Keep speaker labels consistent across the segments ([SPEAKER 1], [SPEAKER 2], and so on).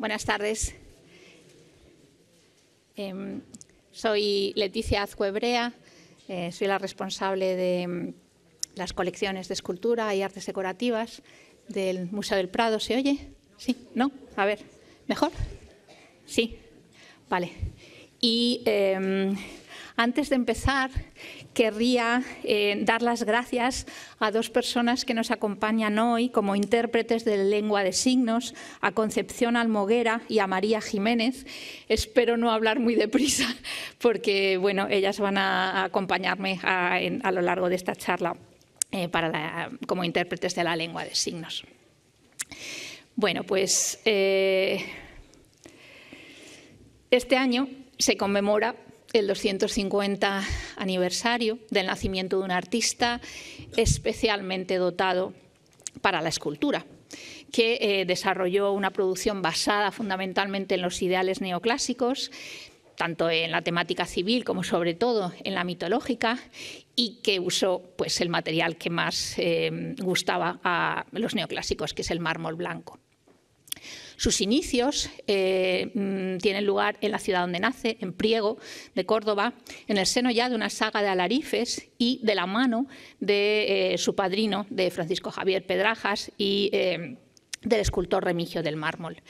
[SPEAKER 1] Buenas tardes. Em, soy Leticia Azcuebrea, eh, soy la responsable de em, las colecciones de escultura y artes decorativas del Museo del Prado. ¿Se oye? ¿Sí? ¿No? A ver, ¿mejor? Sí, vale. Y em, antes de empezar, querría eh, dar las gracias a dos personas que nos acompañan hoy como intérpretes de lengua de signos, a Concepción Almoguera y a María Jiménez. Espero no hablar muy deprisa porque bueno, ellas van a acompañarme a, lo largo de esta charla eh, como intérpretes de la lengua de signos. Bueno, pues eh, este año se conmemora el 250 aniversario del nacimiento de un artista especialmente dotado para la escultura, que eh, desarrolló una producción basada fundamentalmente en los ideales neoclásicos, tanto en la temática civil como sobre todo en la mitológica, y que usó pues, el material que más eh, gustaba a los neoclásicos, que es el mármol blanco. Sus inicios eh, mm, tienen lugar en la ciudad donde nace, en Priego, de Córdoba, en el seno ya de una saga de alarifes y de la mano de eh, su padrino, de Francisco Javier Pedrajas y eh, del escultor Remigio del Mármol.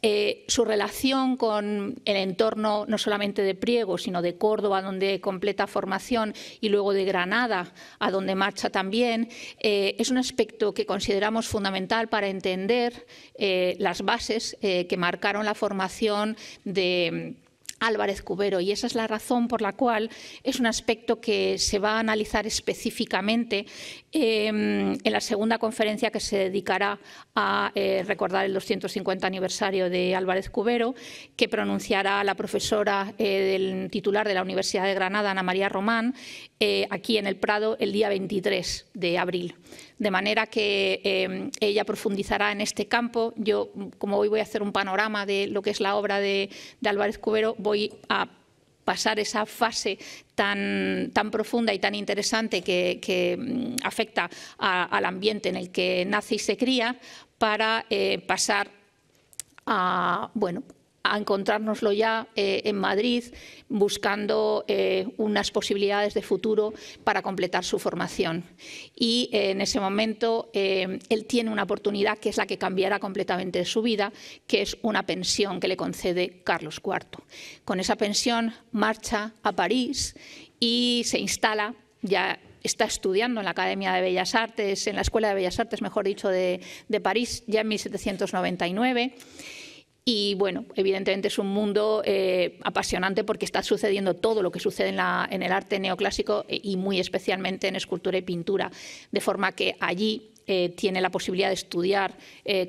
[SPEAKER 1] Eh, su relación con el entorno no solamente de Priego, sino de Córdoba, donde completa formación, y luego de Granada, a donde marcha también, eh, es un aspecto que consideramos fundamental para entender eh, las bases que marcaron la formación de... Mm, Álvarez Cubero y esa es la razón por la cual es un aspecto que se va a analizar específicamente mm, en la segunda conferencia que se dedicará a eh, recordar el 250 aniversario de Álvarez Cubero, que pronunciará la profesora eh, del titular de la Universidad de Granada, Ana María Román, eh, aquí en el Prado el día 23 de abril. De manera que em, ella profundizará en este campo. Yo, como hoy voy a hacer un panorama de lo que es la obra de, Álvarez Cubero, voy a pasar esa fase tan, tan profunda y tan interesante que, mm, afecta al ambiente en el que nace y se cría para eh, pasar a, bueno, a encontrárnoslo ya eh, en Madrid buscando eh, unas posibilidades de futuro para completar su formación. Y en ese momento él tiene una oportunidad que es la que cambiará completamente su vida, que es una pensión que le concede Carlos IV. Con esa pensión marcha a París y se instala ya está estudiando en la Academia de Bellas Artes, en la Escuela de Bellas Artes, mejor dicho, de, París, ya en 1799. Y bueno, evidentemente es un mundo eh, apasionante porque está sucediendo todo lo que sucede en, el arte neoclásico eh, y muy especialmente en escultura y pintura. De forma que allí eh, tiene la posibilidad de estudiar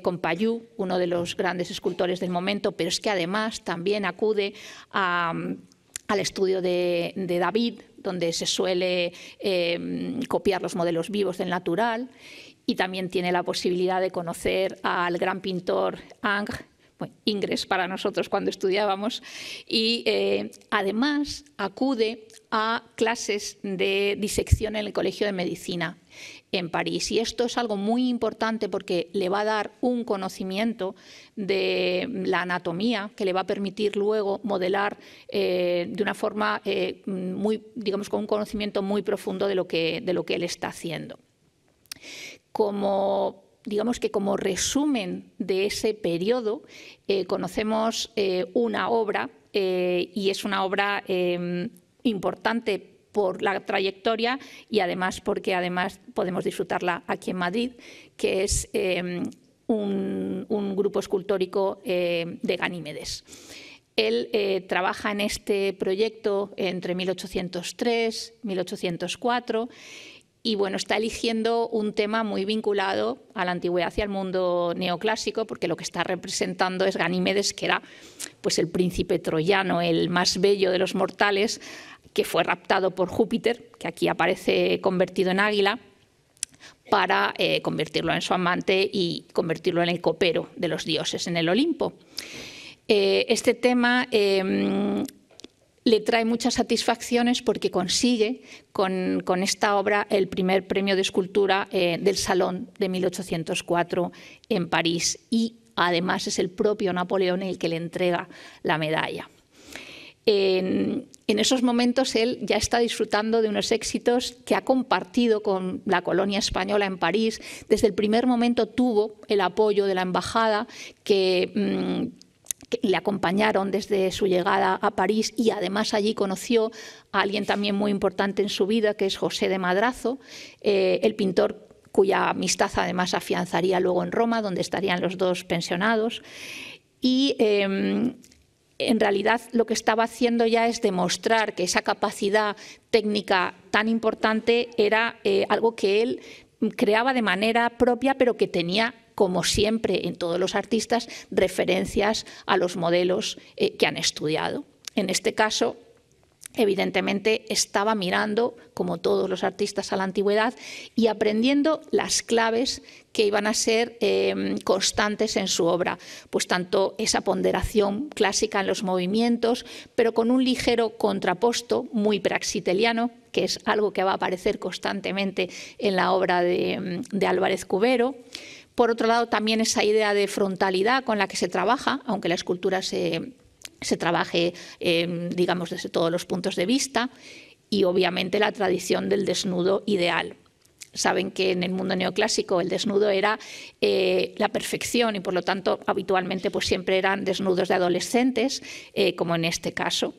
[SPEAKER 1] con Payú, uno de los grandes escultores del momento, pero es que además también acude al estudio de David, donde se suele em, copiar los modelos vivos del natural y también tiene la posibilidad de conocer al gran pintor Ang, Ingres para nosotros cuando estudiábamos, y eh, además acude a clases de disección en el Colegio de Medicina en París. Y esto es algo muy importante porque le va a dar un conocimiento de la anatomía que le va a permitir luego modelar eh, de una forma eh, muy, digamos, con un conocimiento muy profundo de lo que, de lo que él está haciendo. Como digamos que como resumen de ese periodo, eh, conocemos una obra y es una obra importante por la trayectoria y además porque además podemos disfrutarla aquí en Madrid, que es em, un, grupo escultórico eh, de Ganímedes. Él eh, trabaja en este proyecto entre 1803 y 1804 y bueno, está eligiendo un tema muy vinculado a la antigüedad hacia el mundo neoclásico, porque lo que está representando es Ganímedes, que era pues el príncipe troyano, el más bello de los mortales, que fue raptado por Júpiter, que aquí aparece convertido en águila, para eh, convertirlo en su amante y convertirlo en el copero de los dioses en el Olimpo. Eh, este tema em, le trae muchas satisfacciones porque consigue con, esta obra el primer premio de escultura eh, del Salón de 1804 en París y además es el propio Napoleón el que le entrega la medalla. En, esos momentos él ya está disfrutando de unos éxitos que ha compartido con la colonia española en París. Desde el primer momento tuvo el apoyo de la embajada que... Mm, que le acompañaron desde su llegada a París y además allí conoció a alguien también muy importante en su vida, que es José de Madrazo, eh, el pintor cuya amistad además afianzaría luego en Roma, donde estarían los dos pensionados. Y em, en realidad lo que estaba haciendo ya es demostrar que esa capacidad técnica tan importante era eh, algo que él creaba de manera propia, pero que tenía como siempre en todos los artistas, referencias a los modelos eh, que han estudiado. En este caso, evidentemente estaba mirando, como todos los artistas, a la antigüedad y aprendiendo las claves que iban a ser em, constantes en su obra, pues tanto esa ponderación clásica en los movimientos, pero con un ligero contraposto muy praxiteliano, que es algo que va a aparecer constantemente en la obra de em, Álvarez Cubero. Por otro lado, también esa idea de frontalidad con la que se trabaja, aunque la escultura se, trabaje, em, digamos, desde todos los puntos de vista, y obviamente la tradición del desnudo ideal. Saben que en el mundo neoclásico el desnudo era eh, la perfección y por lo tanto habitualmente pues siempre eran desnudos de adolescentes, eh, como en este caso.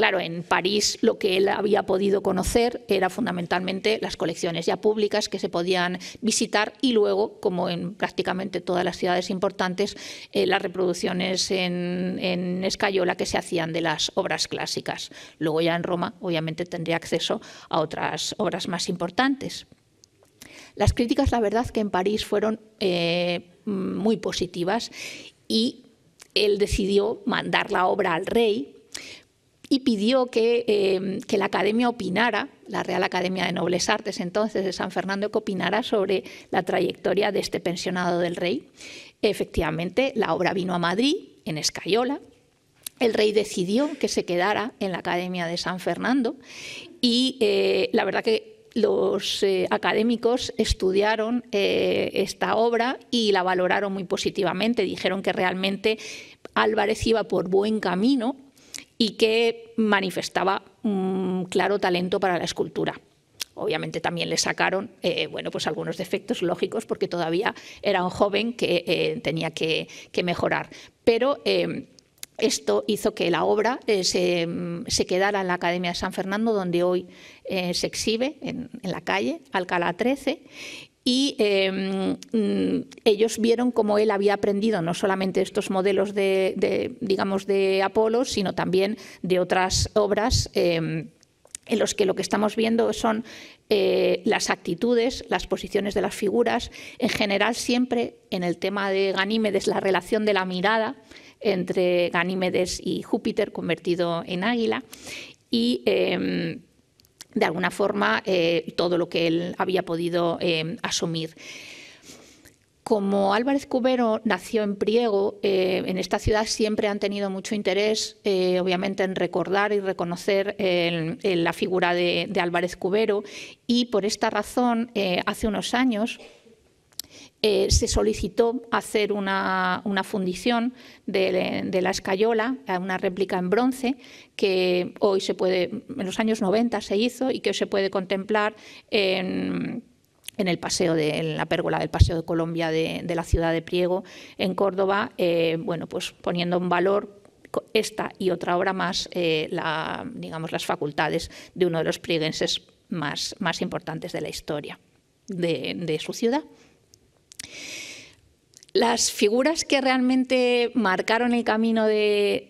[SPEAKER 1] Claro, en París lo que él había podido conocer era fundamentalmente las colecciones ya públicas que se podían visitar y luego, como en prácticamente todas las ciudades importantes, eh, las reproducciones en, escayola que se hacían de las obras clásicas. Luego ya en Roma, obviamente, tendría acceso a otras obras más importantes. Las críticas, la verdad, que en París fueron eh, muy positivas y él decidió mandar la obra al rey y pidió em, que, la Academia opinara, la Real Academia de Nobles Artes entonces de San Fernando, que opinara sobre la trayectoria de este pensionado del rey. Efectivamente, la obra vino a Madrid, en Escayola. El rey decidió que se quedara en la Academia de San Fernando y eh, la verdad que los eh, académicos estudiaron eh, esta obra y la valoraron muy positivamente. Dijeron que realmente Álvarez iba por buen camino y que manifestaba un claro talento para la escultura. Obviamente también le sacaron eh, bueno, pues algunos defectos lógicos porque todavía era un joven que eh, tenía que, mejorar. Pero eh, esto hizo que la obra se, quedara en la Academia de San Fernando, donde hoy se exhibe en, en, la calle Alcalá 13, y em, mm, ellos vieron cómo él había aprendido no solamente estos modelos de, digamos de Apolo sino también de otras obras em, en los que lo que estamos viendo son eh, las actitudes, las posiciones de las figuras, en general siempre en el tema de Ganímedes la relación de la mirada entre Ganímedes y Júpiter convertido en águila y em, de alguna forma eh, todo lo que él había podido eh, asumir. Como Álvarez Cubero nació en Priego, eh, en esta ciudad siempre han tenido mucho interés, obviamente, en recordar y reconocer la figura de, Álvarez Cubero y por esta razón, hace unos años, eh, se solicitó hacer una, fundición de, la escayola, eh, una réplica en bronce, que hoy se puede, en los años 90 se hizo y que hoy se puede contemplar en el paseo de la pérgola del paseo de Colombia de, la ciudad de Priego en Córdoba eh, bueno pues poniendo en valor esta y otra obra más la, digamos las facultades de uno de los prieguenses más, importantes de la historia de su ciudad las figuras que realmente marcaron el camino de,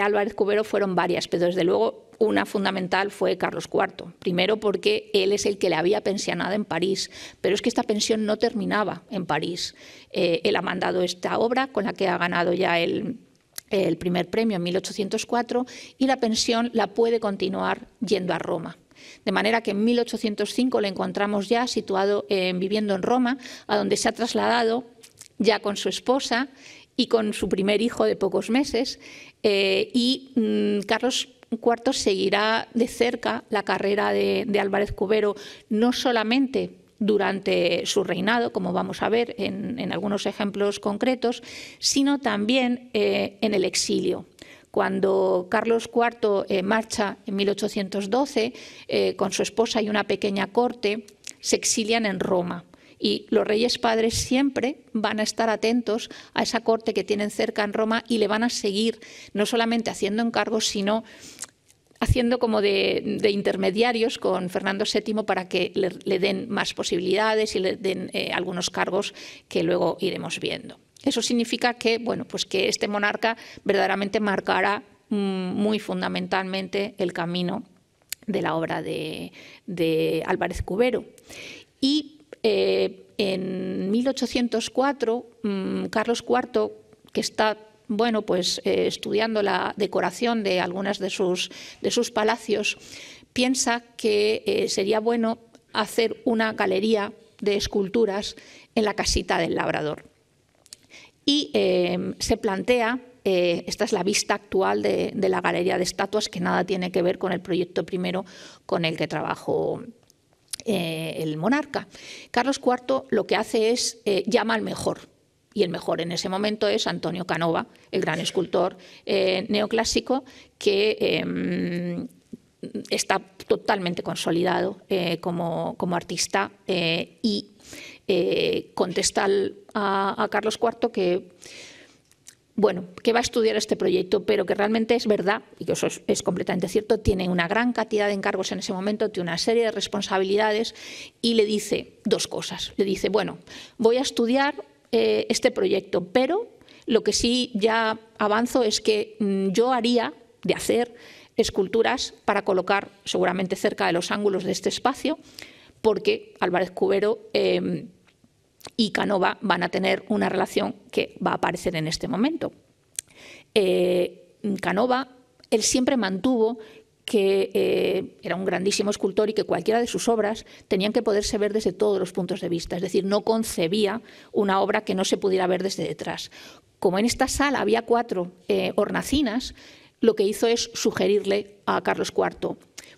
[SPEAKER 1] Álvarez Cubero fueron varias, pero desde luego una fundamental fue Carlos IV. Primero porque él es el que le había pensionado en París, pero es que esta pensión no terminaba en París. Eh, él ha mandado esta obra con la que ha ganado ya el, primer premio en 1804 y la pensión la puede continuar yendo a Roma. De manera que en 1805 le encontramos ya situado, eh, viviendo en Roma, a donde se ha trasladado ya con su esposa y con su primer hijo de pocos meses. Eh, y mm, Carlos IV seguirá de cerca la carrera de, Álvarez Cubero, no solamente durante su reinado, como vamos a ver en, algunos ejemplos concretos, sino también eh, en el exilio. Cuando Carlos IV eh, marcha en 1812 con su esposa y una pequeña corte, se exilian en Roma y los reyes padres siempre van a estar atentos a esa corte que tienen cerca en Roma y le van a seguir, no solamente haciendo encargos, sino haciendo como de, intermediarios con Fernando VII para que le, den más posibilidades y le den eh, algunos cargos que luego iremos viendo. Eso significa que, bueno, pues que este monarca verdaderamente marcará mm, muy fundamentalmente el camino de la obra de, Álvarez Cubero. Y eh, en 1804, mm, Carlos IV, que está bueno, pues, eh, estudiando la decoración de algunos de sus, de sus palacios, piensa que eh, sería bueno hacer una galería de esculturas en la casita del labrador. Y em, se plantea esta es la vista actual de, de, la galería de estatuas, que nada tiene que ver con el proyecto primero con el que trabajó eh, el monarca. Carlos IV lo que hace es eh, llama al mejor. Y el mejor en ese momento es Antonio Canova, el gran escultor eh, neoclásico que em, está totalmente consolidado como, artista y contesta a Carlos IV que bueno, que va a estudiar este proyecto, pero que realmente es verdad, y que eso es, completamente cierto, tiene una gran cantidad de encargos en ese momento, tiene una serie de responsabilidades y le dice dos cosas. Le dice, bueno, voy a estudiar eh, este proyecto, pero lo que sí ya avanzo es que mm, yo haría de hacer esculturas para colocar seguramente cerca de los ángulos de este espacio, porque Álvarez Cubero... Em, y Canova van a tener una relación que va a aparecer en este momento. Eh, Canova, él siempre mantuvo que eh, era un grandísimo escultor y que cualquiera de sus obras tenían que poderse ver desde todos los puntos de vista, es decir, no concebía una obra que no se pudiera ver desde detrás. Como en esta sala había cuatro eh, hornacinas, lo que hizo es sugerirle a Carlos IV,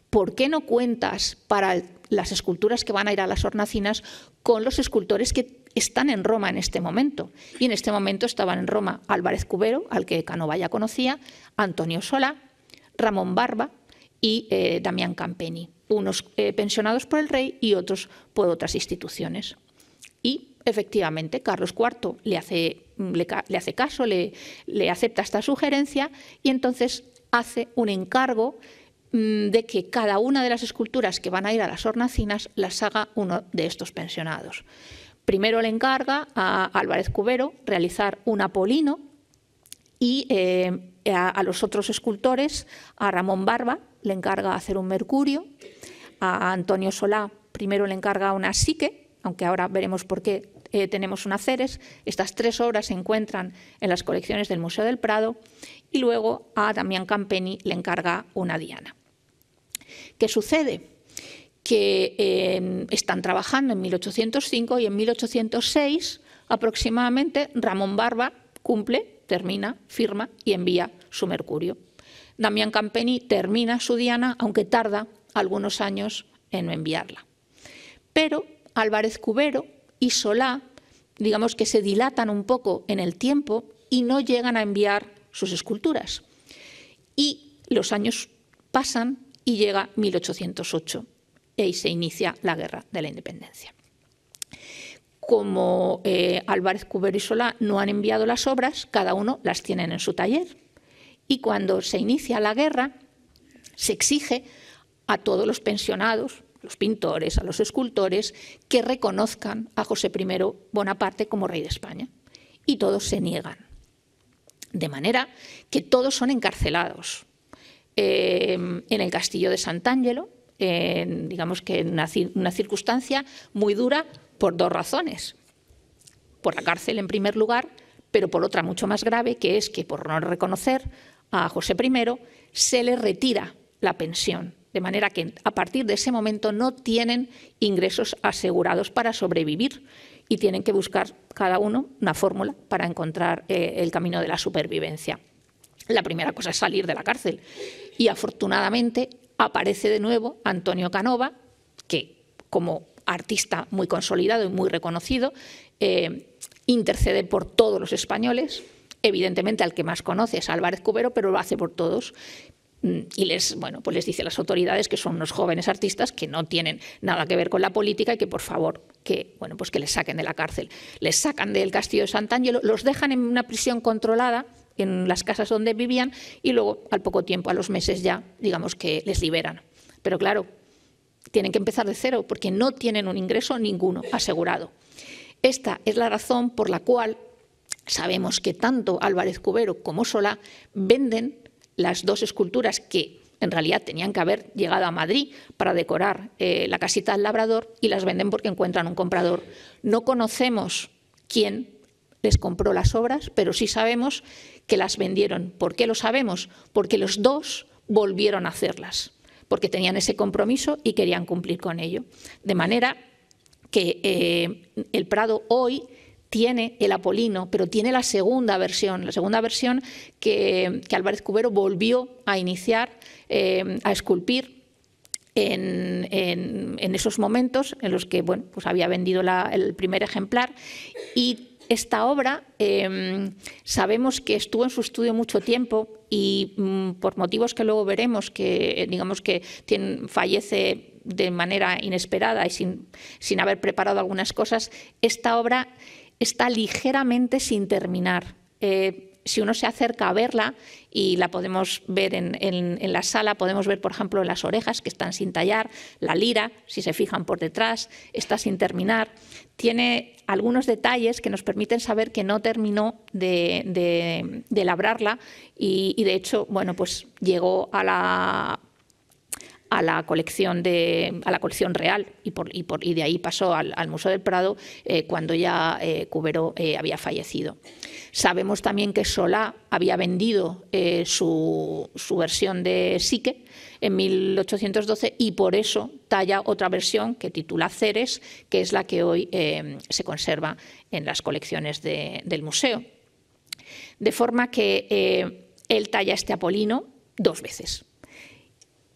[SPEAKER 1] ¿por qué no cuentas para las esculturas que van a ir a las hornacinas con los escultores que están en Roma en este momento. Y en este momento estaban en Roma Álvarez Cubero, al que Canova ya conocía, Antonio Sola, Ramón Barba y eh, Damián Campeni, unos eh, pensionados por el rey y otros por otras instituciones. Y efectivamente, Carlos IV mm, le hace, caso, le acepta esta sugerencia y entonces hace un encargo mm, de que cada una de las esculturas que van a ir a las hornacinas las haga uno de estos pensionados. Primero le encarga a Álvarez Cubero realizar un Apolino y eh, a, los otros escultores, a Ramón Barba le encarga hacer un Mercurio, a Antonio Solá primero le encarga una Psique, aunque ahora veremos por qué eh, tenemos una Ceres. Estas tres obras se encuentran en las colecciones del Museo del Prado y luego a Damián Campeni le encarga una Diana. ¿Qué sucede? que em, están trabajando en 1805 y en 1806 aproximadamente Ramón Barba cumple, termina, firma y envía su Mercurio. Damián Campeni termina su Diana, aunque tarda algunos años en enviarla. Pero Álvarez Cubero y Solá, digamos que se dilatan un poco en el tiempo y no llegan a enviar sus esculturas. Y los años pasan y llega 1808 y se inicia la guerra de la independencia. Como eh, Álvarez Cuber y Solá no han enviado las obras, cada uno las tiene en su taller. Y cuando se inicia la guerra, se exige a todos los pensionados, los pintores, a los escultores, que reconozcan a José I Bonaparte como rey de España. Y todos se niegan. De manera que todos son encarcelados. Eh, en el castillo de Sant'Angelo, digamos que en una, circunstancia muy dura por dos razones. Por la cárcel, en primer lugar, pero por otra mucho más grave, que es que por no reconocer a José I, se le retira la pensión. De manera que a partir de ese momento no tienen ingresos asegurados para sobrevivir y tienen que buscar cada uno una fórmula para encontrar eh, el camino de la supervivencia. La primera cosa es salir de la cárcel y afortunadamente aparece de nuevo Antonio Canova, que como artista muy consolidado y muy reconocido, eh, intercede por todos los españoles, evidentemente al que más conoce es Álvarez Cubero, pero lo hace por todos. Mm, y les, bueno, pues les dice a las autoridades que son unos jóvenes artistas que no tienen nada que ver con la política y que por favor que, bueno, pues que les saquen de la cárcel. Les sacan del castillo de Sant'Angelo, los dejan en una prisión controlada en las casas donde vivían y luego al poco tiempo, a los meses ya, digamos que les liberan. Pero claro, tienen que empezar de cero porque no tienen un ingreso ninguno asegurado. Esta es la razón por la cual sabemos que tanto Álvarez Cubero como sola venden las dos esculturas que en realidad tenían que haber llegado a Madrid para decorar eh, la casita del labrador y las venden porque encuentran un comprador. No conocemos quién les compró las obras, pero sí sabemos que las vendieron. ¿Por qué lo sabemos? Porque los dos volvieron a hacerlas, porque tenían ese compromiso y querían cumplir con ello. De manera que eh, el Prado hoy tiene el Apolino, pero tiene la segunda versión, la segunda versión que, Álvarez Cubero volvió a iniciar, eh, a esculpir en, esos momentos en los que bueno, pues había vendido el primer ejemplar y esta obra em, sabemos que estuvo en su estudio mucho tiempo y mm, por motivos que luego veremos, que eh, digamos que fallece de manera inesperada y sin, sin haber preparado algunas cosas, esta obra está ligeramente sin terminar. Eh, si uno se acerca a verla y la podemos ver en, la sala, podemos ver, por ejemplo, las orejas que están sin tallar, la lira, si se fijan por detrás, está sin terminar. Tiene algunos detalles que nos permiten saber que no terminó de, labrarla y, de hecho, bueno, pues llegó a la colección de la colección real y de ahí pasó al, Museo del Prado eh, cuando ya eh, Cubero eh, había fallecido. Sabemos también que Solá había vendido eh, su, versión de Psique en 1812 y por eso talla otra versión que titula Ceres, que es la que hoy eh, se conserva en las colecciones del museo. De forma que eh, él talla este Apolino dos veces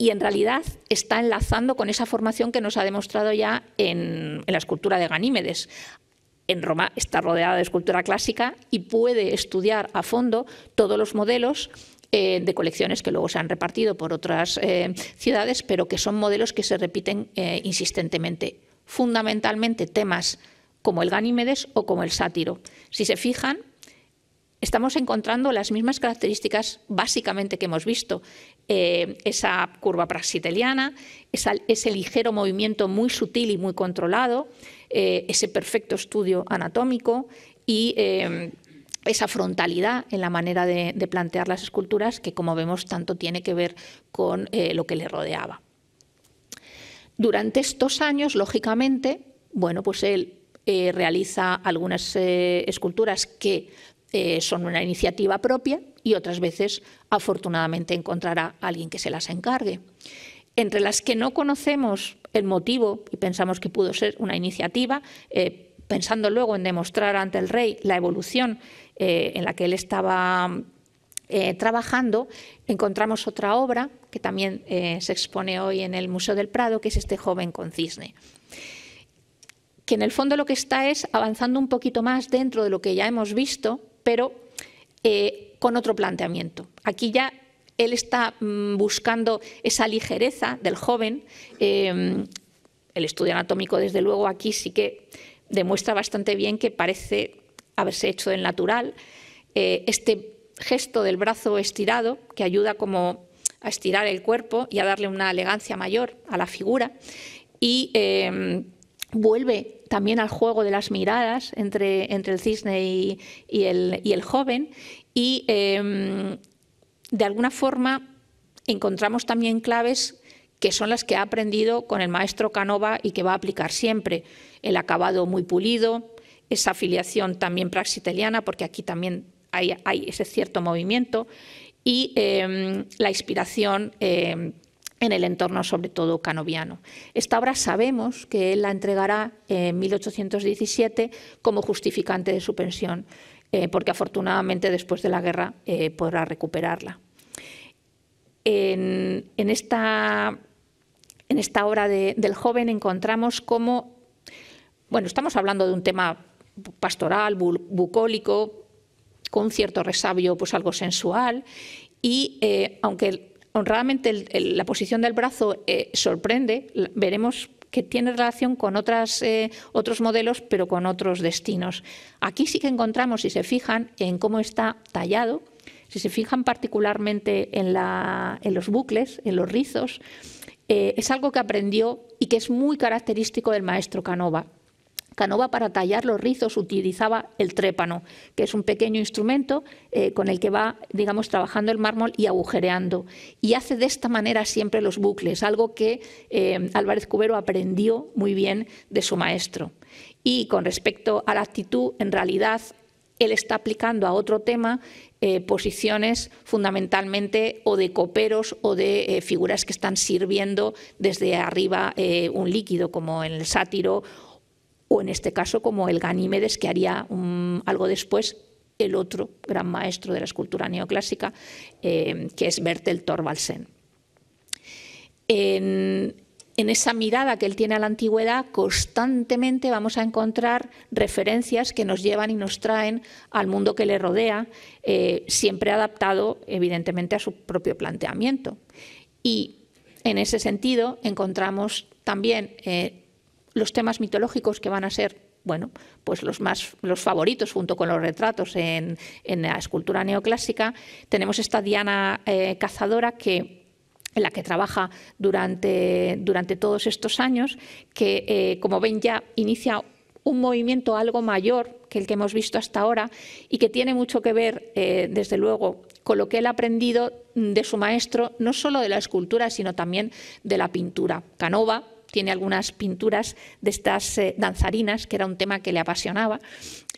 [SPEAKER 1] y en realidad está enlazando con esa formación que nos ha demostrado ya en, la escultura de Ganímedes en Roma está rodeada de escultura clásica y puede estudiar a fondo todos los modelos eh, de colecciones que luego se han repartido por otras eh, ciudades, pero que son modelos que se repiten eh, insistentemente. Fundamentalmente temas como el Ganímedes o como el Sátiro. Si se fijan, estamos encontrando las mismas características básicamente que hemos visto. Eh, esa curva praxiteliana, ese ligero movimiento muy sutil y muy controlado, eh, ese perfecto estudio anatómico y eh, esa frontalidad en la manera de, plantear las esculturas que, como vemos, tanto tiene que ver con lo que le rodeaba. Durante estos años, lógicamente, bueno, pues él realiza algunas esculturas que eh, son una iniciativa propia y otras veces afortunadamente encontrará a alguien que se las encargue. Entre las que no conocemos el motivo y pensamos que pudo ser una iniciativa, eh, pensando luego en demostrar ante el rey la evolución eh, en la que él estaba trabajando, encontramos otra obra que también se expone hoy en el Museo del Prado, que es este joven con cisne que en el fondo lo que está es avanzando un poquito más dentro de lo que ya hemos visto pero eh, con otro planteamiento. Aquí ya él está mm, buscando esa ligereza del joven. Eh, el estudio anatómico, desde luego, aquí sí que demuestra bastante bien que parece haberse hecho del natural. Eh, este gesto del brazo estirado, que ayuda como a estirar el cuerpo y a darle una elegancia mayor a la figura, y vuelve también al juego de las miradas entre, entre el cisne y, el, el, joven. Y em, de alguna forma encontramos también claves que son las que ha aprendido con el maestro Canova y que va a aplicar siempre. El acabado muy pulido, esa afiliación también praxiteliana, porque aquí también hay, ese cierto movimiento, y em, la inspiración. Em, en el entorno sobre todo canoviano. Esta obra sabemos que él la entregará en 1817 como justificante de su pensión, eh, porque afortunadamente después de la guerra eh, podrá recuperarla. En, esta, en esta, obra del joven encontramos cómo, bueno, estamos hablando de un tema pastoral, bucólico, con un cierto resabio, pues algo sensual, y eh, aunque honradamente la posición del brazo eh, sorprende, veremos que tiene relación con eh, otros modelos, pero con otros destinos. Aquí sí que encontramos, si se fijan, en cómo está tallado, si se fijan particularmente en, los bucles, en los rizos, eh, es algo que aprendió y que es muy característico del maestro Canova. Canova para tallar los rizos utilizaba el trépano, que es un pequeño instrumento eh, con el que va, digamos, trabajando el mármol y agujereando. Y hace de esta manera siempre los bucles, algo que eh, Álvarez Cubero aprendió muy bien de su maestro. Y con respecto a la actitud, en realidad él está aplicando a otro tema eh, posiciones fundamentalmente o de coperos o de figuras que están sirviendo desde arriba un líquido, como en el sátiro o en este caso como el Ganímedes que haría mm, algo después el otro gran maestro de la escultura neoclásica, eh, que es Bertel Thorvaldsen. En, esa mirada que él tiene a la antigüedad, constantemente vamos a encontrar referencias que nos llevan y nos traen al mundo que le rodea, eh, siempre adaptado, evidentemente, a su propio planteamiento. Y en ese sentido, encontramos también eh, los temas mitológicos que van a ser bueno, pues los más los favoritos junto con los retratos en, la escultura neoclásica. Tenemos esta Diana eh, cazadora que en la que trabaja durante, durante todos estos años, que eh, como ven ya inicia un movimiento algo mayor que el que hemos visto hasta ahora y que tiene mucho que ver, eh, desde luego, con lo que él ha aprendido de su maestro, no solo de la escultura, sino también de la pintura. Canova, tiene algunas pinturas de estas eh, danzarinas, que era un tema que le apasionaba.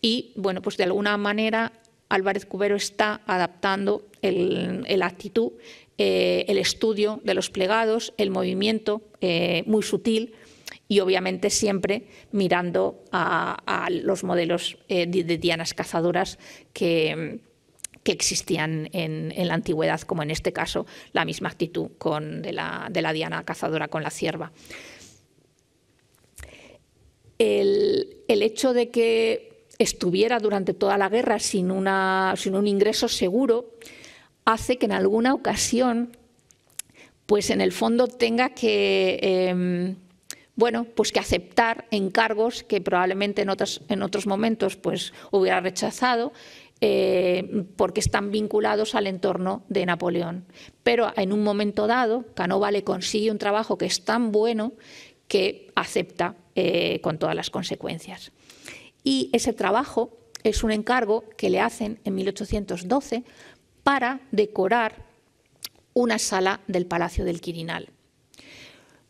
[SPEAKER 1] Y bueno, pues de alguna manera Álvarez Cubero está adaptando el, actitud, eh, el estudio de los plegados, el movimiento eh, muy sutil y obviamente siempre mirando a, los modelos de dianas cazadoras que, que existían en, la antigüedad, como en este caso la misma actitud con, de, la, de la diana cazadora con la cierva el, hecho de que estuviera durante toda la guerra sin, un ingreso seguro hace que en alguna ocasión, pues en el fondo tenga que... Em, bueno, pues que aceptar encargos que probablemente en otros, en otros momentos pues, hubiera rechazado eh, porque están vinculados al entorno de Napoleón. Pero en un momento dado, Canova le consigue un trabajo que es tan bueno que acepta eh, con todas las consecuencias. Y ese trabajo es un encargo que le hacen en 1812 para decorar una sala del Palacio del Quirinal.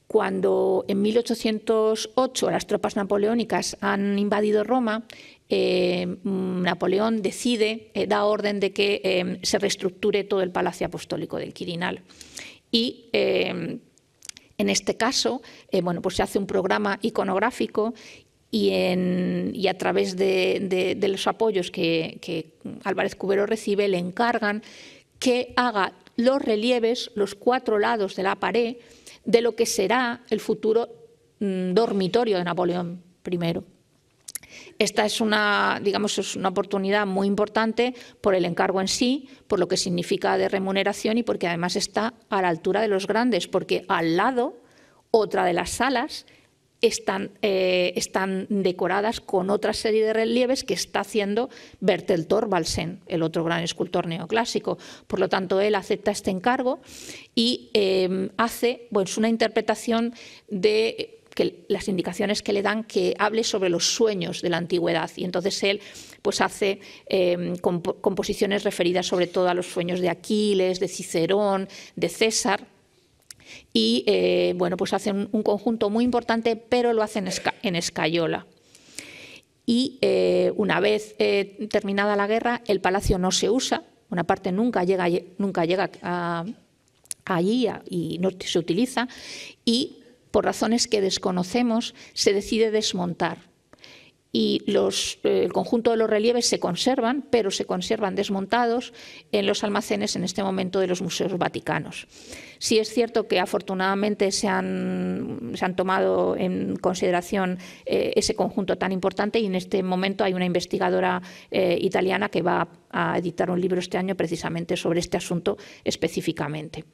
[SPEAKER 1] Cuando en 1808 las tropas napoleónicas han invadido Roma, eh, Napoleón decide, eh, da orden de que se reestructure todo el Palacio Apostólico del Quirinal. Y en este caso, eh, bueno, pues se hace un programa iconográfico y, a través de, los apoyos que, que, Álvarez Cubero recibe, le encargan que haga los relieves, los cuatro lados de la pared, de lo que será el futuro mm, dormitorio de Napoleón I. Esta es una, digamos, es una oportunidad muy importante por el encargo en sí, por lo que significa de remuneración y porque además está a la altura de los grandes, porque al lado, otra de las salas están, eh, están decoradas con otra serie de relieves que está haciendo Bertel Thorvaldsen, el otro gran escultor neoclásico. Por lo tanto, él acepta este encargo y eh, hace pues, una interpretación de que, las indicaciones que le dan que hable sobre los sueños de la antigüedad. Y entonces él pues hace em, composiciones referidas sobre todo a los sueños de Aquiles, de Cicerón, de César y eh, bueno, pues hace un conjunto muy importante, pero lo hacen en escayola. Y eh, una vez eh, terminada la guerra, el palacio no se usa, una parte nunca llega, nunca llega allí y no se utiliza, y por razones que desconocemos, se decide desmontar y los, eh, el conjunto de los relieves se conservan, pero se conservan desmontados en los almacenes en este momento de los museos vaticanos. Sí es cierto que afortunadamente se han, se han tomado en consideración eh, ese conjunto tan importante y en este momento hay una investigadora eh, italiana que va a editar un libro este año precisamente sobre este asunto específicamente.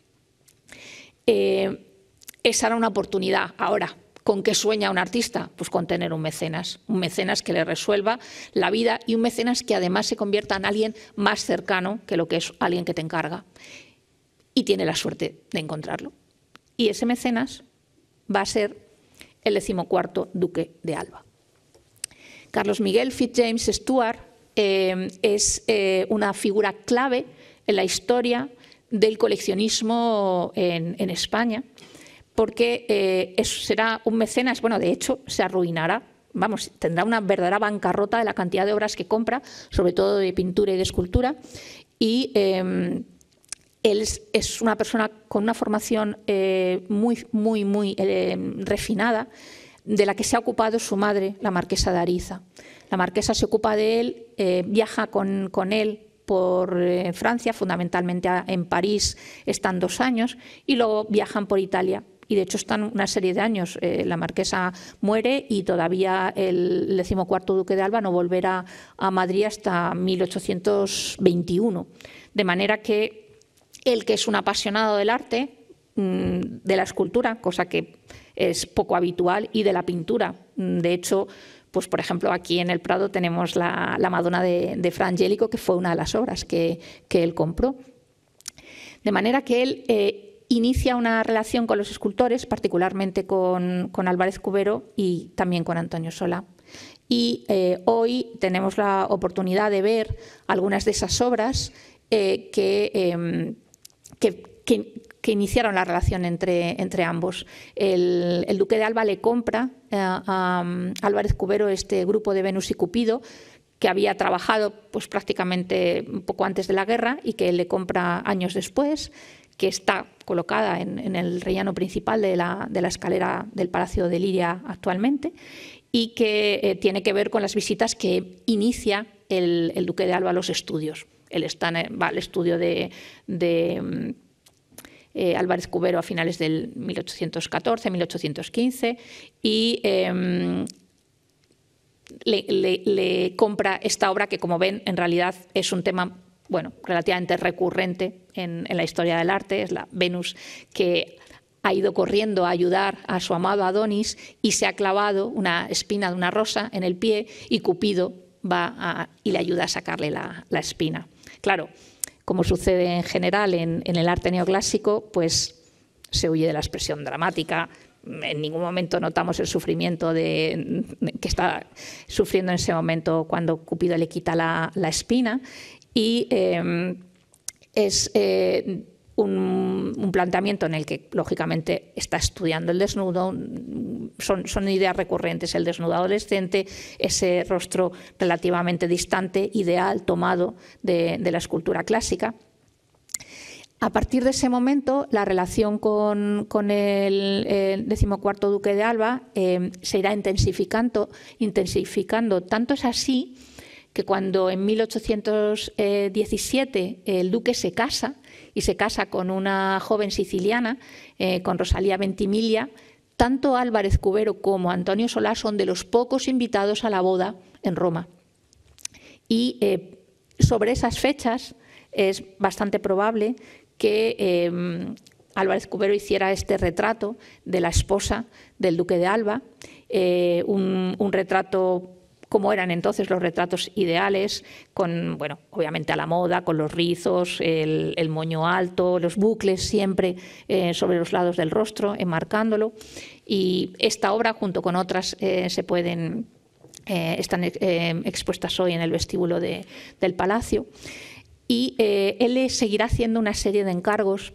[SPEAKER 1] Esa era una oportunidad ahora. ¿Con qué sueña un artista? Pues con tener un mecenas, un mecenas que le resuelva la vida y un mecenas que además se convierta en alguien más cercano que lo que es alguien que te encarga. Y tiene la suerte de encontrarlo. Y ese mecenas va a ser el decimocuarto duque de Alba. Carlos Miguel Fitzjames Stuart eh, es eh, una figura clave en la historia del coleccionismo en España porque eh, será un mecenas, bueno, de hecho, se arruinará. Vamos, tendrá una verdadera bancarrota de la cantidad de obras que compra, sobre todo de pintura y de escultura. Y em, él es, una persona con una formación eh, muy, muy, muy eh, refinada, de la que se ha ocupado su madre, la marquesa de Ariza. La marquesa se ocupa de él, viaja con, con él por Francia, fundamentalmente en París, están dos años, y luego viajan por Italia y de hecho están una serie de años. Eh, la marquesa muere y todavía el decimocuarto duque de Alba no volverá a Madrid hasta 1821. De manera que el que es un apasionado del arte, mm, de la escultura, cosa que es poco habitual, y de la pintura. Mm, de hecho, pues por ejemplo, aquí en el Prado tenemos la, Madonna de, Fra que fue una de las obras que, él compró. De manera que él eh, inicia una relación con los escultores, particularmente con, Álvarez Cubero y también con Antonio Sola. Y eh, hoy tenemos la oportunidad de ver algunas de esas obras eh, em, que, iniciaron la relación entre, ambos. El, duque de Alba le compra eh, a um, Álvarez Cubero este grupo de Venus y Cupido, que había trabajado pues prácticamente un poco antes de la guerra y que él le compra años después que está colocada en, el rellano principal de la, escalera del Palacio de Liria actualmente y que eh, tiene que ver con las visitas que inicia el, duque de Alba a los estudios. Él está va al estudio de, de mm, eh, Álvarez Cubero a finales del 1814-1815 y em, le, le, compra esta obra que, como ven, en realidad es un tema bueno, relativamente recurrente en, la historia del arte, es la Venus que ha ido corriendo a ayudar a su amado Adonis y se ha clavado una espina de una rosa en el pie y Cupido va y le ayuda a sacarle la, espina. Claro, como sucede en general en, el arte neoclásico, pues se huye de la expresión dramática, en ningún momento notamos el sufrimiento de, que está sufriendo en ese momento cuando Cupido le quita la espina y em, es eh, un, planteamiento en el que, lógicamente, está estudiando el desnudo, son, ideas recurrentes, el desnudo adolescente, ese rostro relativamente distante, ideal, tomado de, la escultura clásica. A partir de ese momento, la relación con, el, decimocuarto duque de Alba em, se irá intensificando, intensificando. Tanto es así que cuando en 1817 eh, el duque se casa y se casa con una joven siciliana, eh, con Rosalía Ventimiglia, tanto Álvarez Cubero como Antonio Solá son de los pocos invitados a la boda en Roma. Y eh, sobre esas fechas es bastante probable que em, Álvarez Cubero hiciera este retrato de la esposa del duque de Alba, un, un retrato como eran entonces los retratos ideales, con, bueno, obviamente a la moda, con los rizos, el, moño alto, los bucles siempre eh, sobre los lados del rostro, enmarcándolo. Eh, y esta obra, junto con otras, eh, se pueden, están expuestas hoy en el vestíbulo del palacio. Y él seguirá haciendo una serie de encargos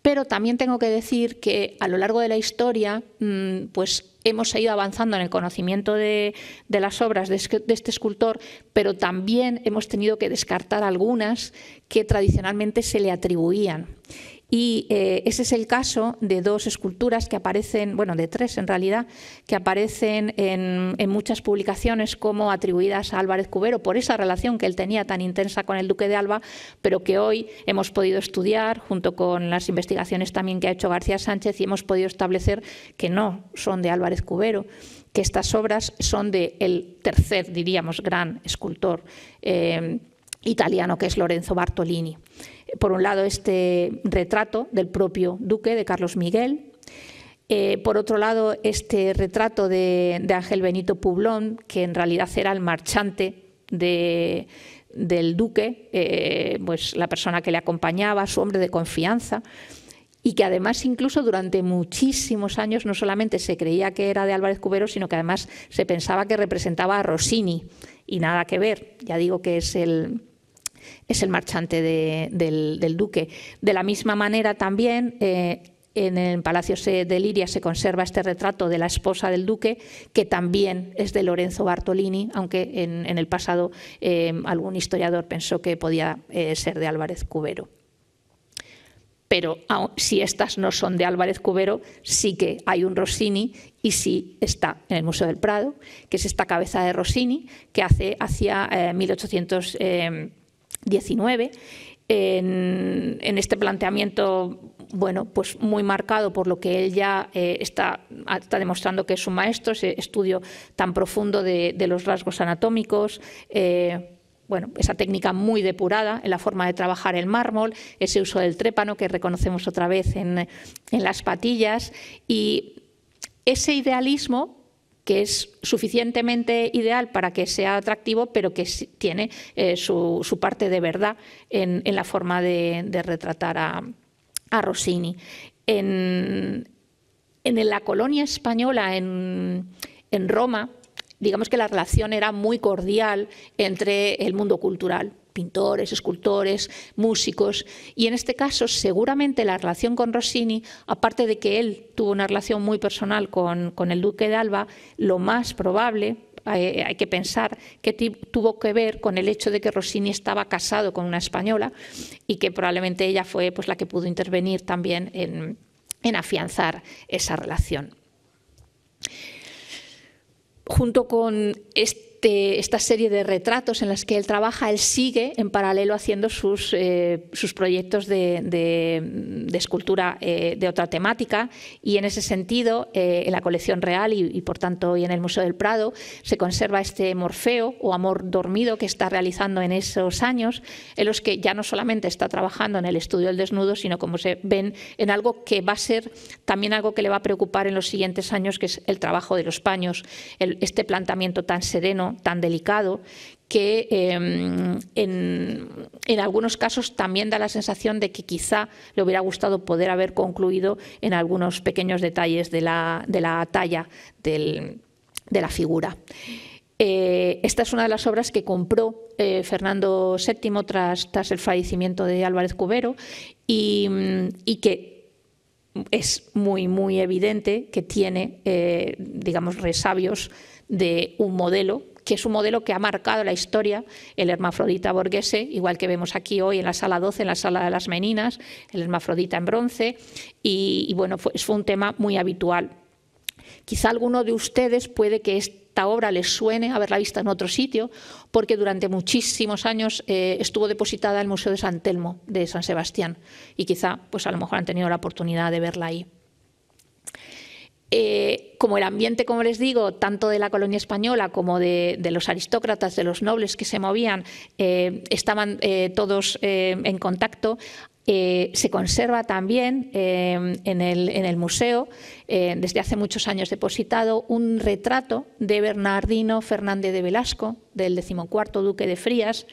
[SPEAKER 1] pero también tengo que decir que a lo largo de la historia, mm, pues hemos ido avanzando en el conocimiento de, las obras de, este, de, este escultor, pero también hemos tenido que descartar algunas que tradicionalmente se le atribuían. Y eh, ese es el caso de dos esculturas que aparecen, bueno, de tres en realidad, que aparecen en, muchas publicaciones como atribuidas a Álvarez Cubero por esa relación que él tenía tan intensa con el duque de Alba, pero que hoy hemos podido estudiar junto con las investigaciones también que ha hecho García Sánchez y hemos podido establecer que no son de Álvarez Cubero que estas obras son del el tercer, diríamos, gran escultor eh, italiano, que es Lorenzo Bartolini por un lado, este retrato del propio duque, de Carlos Miguel, eh, por otro lado, este retrato de, Ángel Benito Publón, que en realidad era el marchante del duque, eh, pues la persona que le acompañaba, su hombre de confianza, y que además incluso durante muchísimos años no solamente se creía que era de Álvarez Cubero, sino que además se pensaba que representaba a Rossini, y nada que ver. Ya digo que es el, es el marchante del, duque. De la misma manera también... Eh, en el Palacio de Liria se conserva este retrato de la esposa del duque, que también es de Lorenzo Bartolini, aunque en, el pasado eh, algún historiador pensó que podía eh, ser de Álvarez Cubero. Pero si estas no son de Álvarez Cubero, sí que hay un Rossini y sí está en el Museo del Prado, que es esta cabeza de Rossini que hace hacia 1800. 19 en, este planteamiento, bueno, pues muy marcado por lo que él ya eh, está, está, demostrando que es un maestro, ese estudio tan profundo de, los rasgos anatómicos. Eh, bueno, esa técnica muy depurada en la forma de trabajar el mármol, ese uso del trépano que reconocemos otra vez en las patillas y ese idealismo que es suficientemente ideal para que sea atractivo, pero que tiene eh, su, parte de verdad en, la forma de, retratar a, Rossini. En, la colonia española, en Roma, digamos que la relación era muy cordial entre el mundo cultural pintores, escultores, músicos, y en este caso seguramente la relación con Rossini, aparte de que él tuvo una relación muy personal con, el duque de Alba, lo más probable, hay que pensar que tuvo que ver con el hecho de que Rossini estaba casado con una española y que probablemente ella fue pues, la que pudo intervenir también en, en afianzar esa relación. Junto con este este, esta serie de retratos en las que él trabaja, él sigue en paralelo haciendo sus, eh, sus proyectos de, escultura eh, de otra temática y en ese sentido, eh, en la colección real y, por tanto hoy en el Museo del Prado, se conserva este Morfeo o Amor Dormido que está realizando en esos años, en los que ya no solamente está trabajando en el estudio del desnudo, sino como se ven en algo que va a ser también algo que le va a preocupar en los siguientes años, que es el trabajo de los paños, este planteamiento tan sereno tan delicado que em, en, algunos casos también da la sensación de que quizá le hubiera gustado poder haber concluido en algunos pequeños detalles de la, talla de la figura. Eh, esta es una de las obras que compró eh, Fernando VII tras, el fallecimiento de Álvarez Cubero mm, y, que es muy, muy evidente que tiene, eh, digamos, resabios de un modelo que es un modelo que ha marcado la historia, el hermafrodita borghese, igual que vemos aquí hoy en la sala 12, en la sala de las meninas, el hermafrodita en bronce, y, bueno, fue, un tema muy habitual. Quizá alguno de ustedes puede que esta obra les suene haberla visto en otro sitio, porque durante muchísimos años eh, estuvo depositada en el Museo de San Telmo de San Sebastián y quizá, pues a lo mejor han tenido la oportunidad de verla ahí. Eh, como el ambiente, como les digo, tanto de la colonia española como de, los aristócratas, de los nobles que se movían, eh, estaban eh, todos en contacto, se conserva también en, el, en, el, museo, desde hace muchos años depositado, un retrato de Bernardino Fernández de Velasco, del decimocuarto duque de Frías,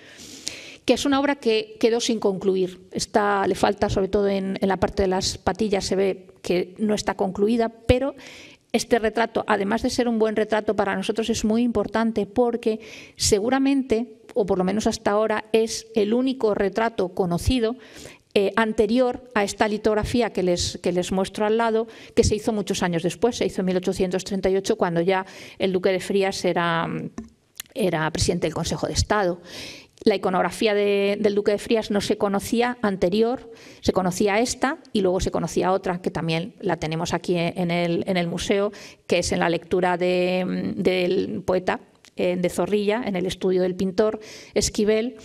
[SPEAKER 1] que es una obra que quedó sin concluir. Está, le falta, sobre todo en, en la parte de las patillas, se ve que no está concluida, pero este retrato, además de ser un buen retrato para nosotros, es muy importante porque seguramente, o por lo menos hasta ahora, es el único retrato conocido eh, anterior a esta litografía que les, que les muestro al lado, que se hizo muchos años después, se hizo en 1838, cuando ya el duque de Frías era, era presidente del Consejo de Estado. La iconografía del Duque de Frías no se conocía anterior, se conocía esta y luego se conocía otra, que también la tenemos aquí en el, en el museo, que es en la lectura del poeta eh, de Zorrilla, en el estudio del pintor Esquivel,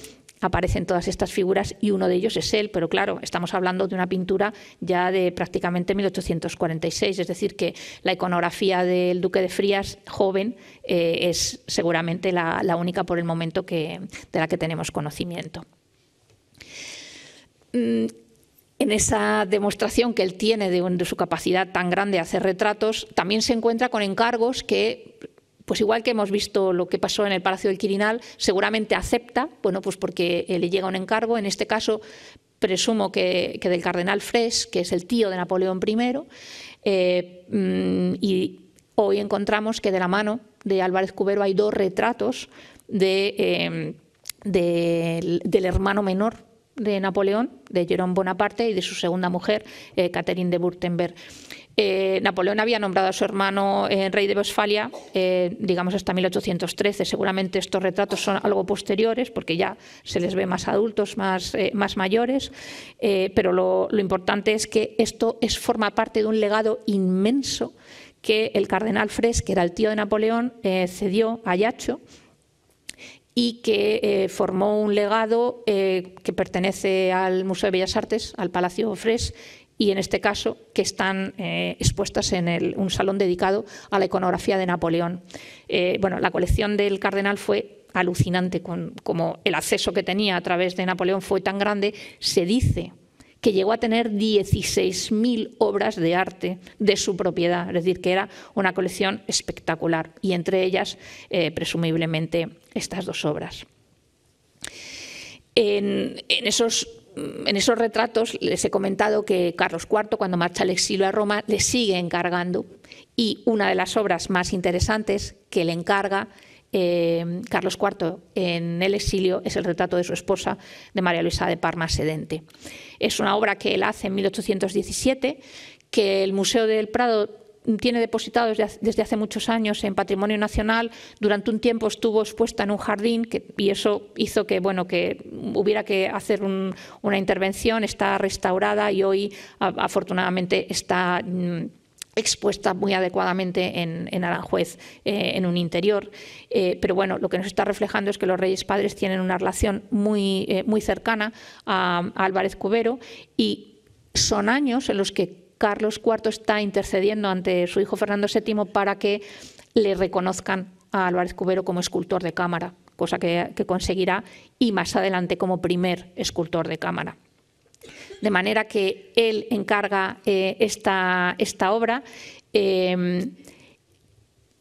[SPEAKER 1] aparecen todas estas figuras y uno de ellos es él, pero claro, estamos hablando de una pintura ya de prácticamente 1846, es decir, que la iconografía del duque de Frías joven eh, es seguramente la, única por el momento de la que tenemos conocimiento. Mm, en esa demostración que él tiene de, de, su capacidad tan grande de hacer retratos, también se encuentra con encargos que pues igual que hemos visto lo que pasó en el Palacio del Quirinal, seguramente acepta, bueno, pues porque eh, le llega un encargo, en este caso presumo que, del cardenal Fres, que es el tío de Napoleón I, eh, mm, y hoy encontramos que de la mano de Álvarez Cubero hay dos retratos eh, del hermano menor de Napoleón, de Jerón Bonaparte y de su segunda mujer, eh, Catherine de Württemberg. Eh, Napoleón había nombrado a su hermano eh, rey de Westfalia, digamos hasta 1813. Seguramente estos retratos son algo posteriores, porque ya se les ve más adultos, más, más mayores. pero lo, importante es que esto es, forma parte de un legado inmenso que el cardenal Fres, que era el tío de Napoleón, cedió a Yacho y que eh, formó un legado eh, que pertenece al Museo de Bellas Artes, al Palacio Fres, y en este caso que están eh, expuestas en un salón dedicado a la iconografía de Napoleón. bueno, la colección del cardenal fue alucinante, como el acceso que tenía a través de Napoleón fue tan grande, se dice que llegó a tener 16.000 obras de arte de su propiedad, es decir, que era una colección espectacular y entre ellas, eh, presumiblemente, estas dos obras. En, esos mm, en esos retratos les he comentado que Carlos IV, cuando marcha al exilio a Roma, le sigue encargando. Y una de las obras más interesantes que le encarga Em, Carlos IV en el exilio es el retrato de su esposa, de María Luisa de Parma Sedente. Es una obra que él hace en 1817, que el Museo del Prado tiene depositado desde, hace muchos años en Patrimonio Nacional. Durante un tiempo estuvo expuesta en un jardín que, y eso hizo que, bueno, que hubiera que hacer una intervención. Está restaurada y hoy, afortunadamente, está mm, expuesta muy adecuadamente en, Aranjuez, eh, en un interior. Eh, pero bueno, lo que nos está reflejando es que los Reyes Padres tienen una relación muy, eh, muy cercana a, Álvarez Cubero y son años en los que Carlos IV está intercediendo ante su hijo Fernando VII para que le reconozcan a Álvarez Cubero como escultor de cámara, cosa que conseguirá, y más adelante como primer escultor de cámara. De manera que él encarga eh, esta, obra. Em,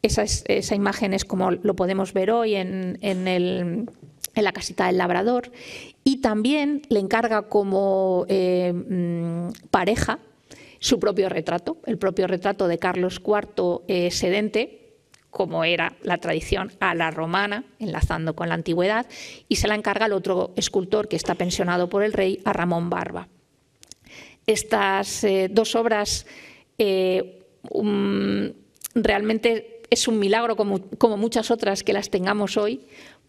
[SPEAKER 1] esa, imagen es como lo podemos ver hoy en, la casita del labrador. Y también le encarga como em, pareja su propio retrato, el propio retrato de Carlos IV eh, sedente, como era la tradición a la romana, enlazando con la antigüedad, y se la encarga el otro escultor que está pensionado por el rey, a Ramón Barba. Estas eh, dos obras eh, realmente es un milagro como, muchas otras que las tengamos hoy,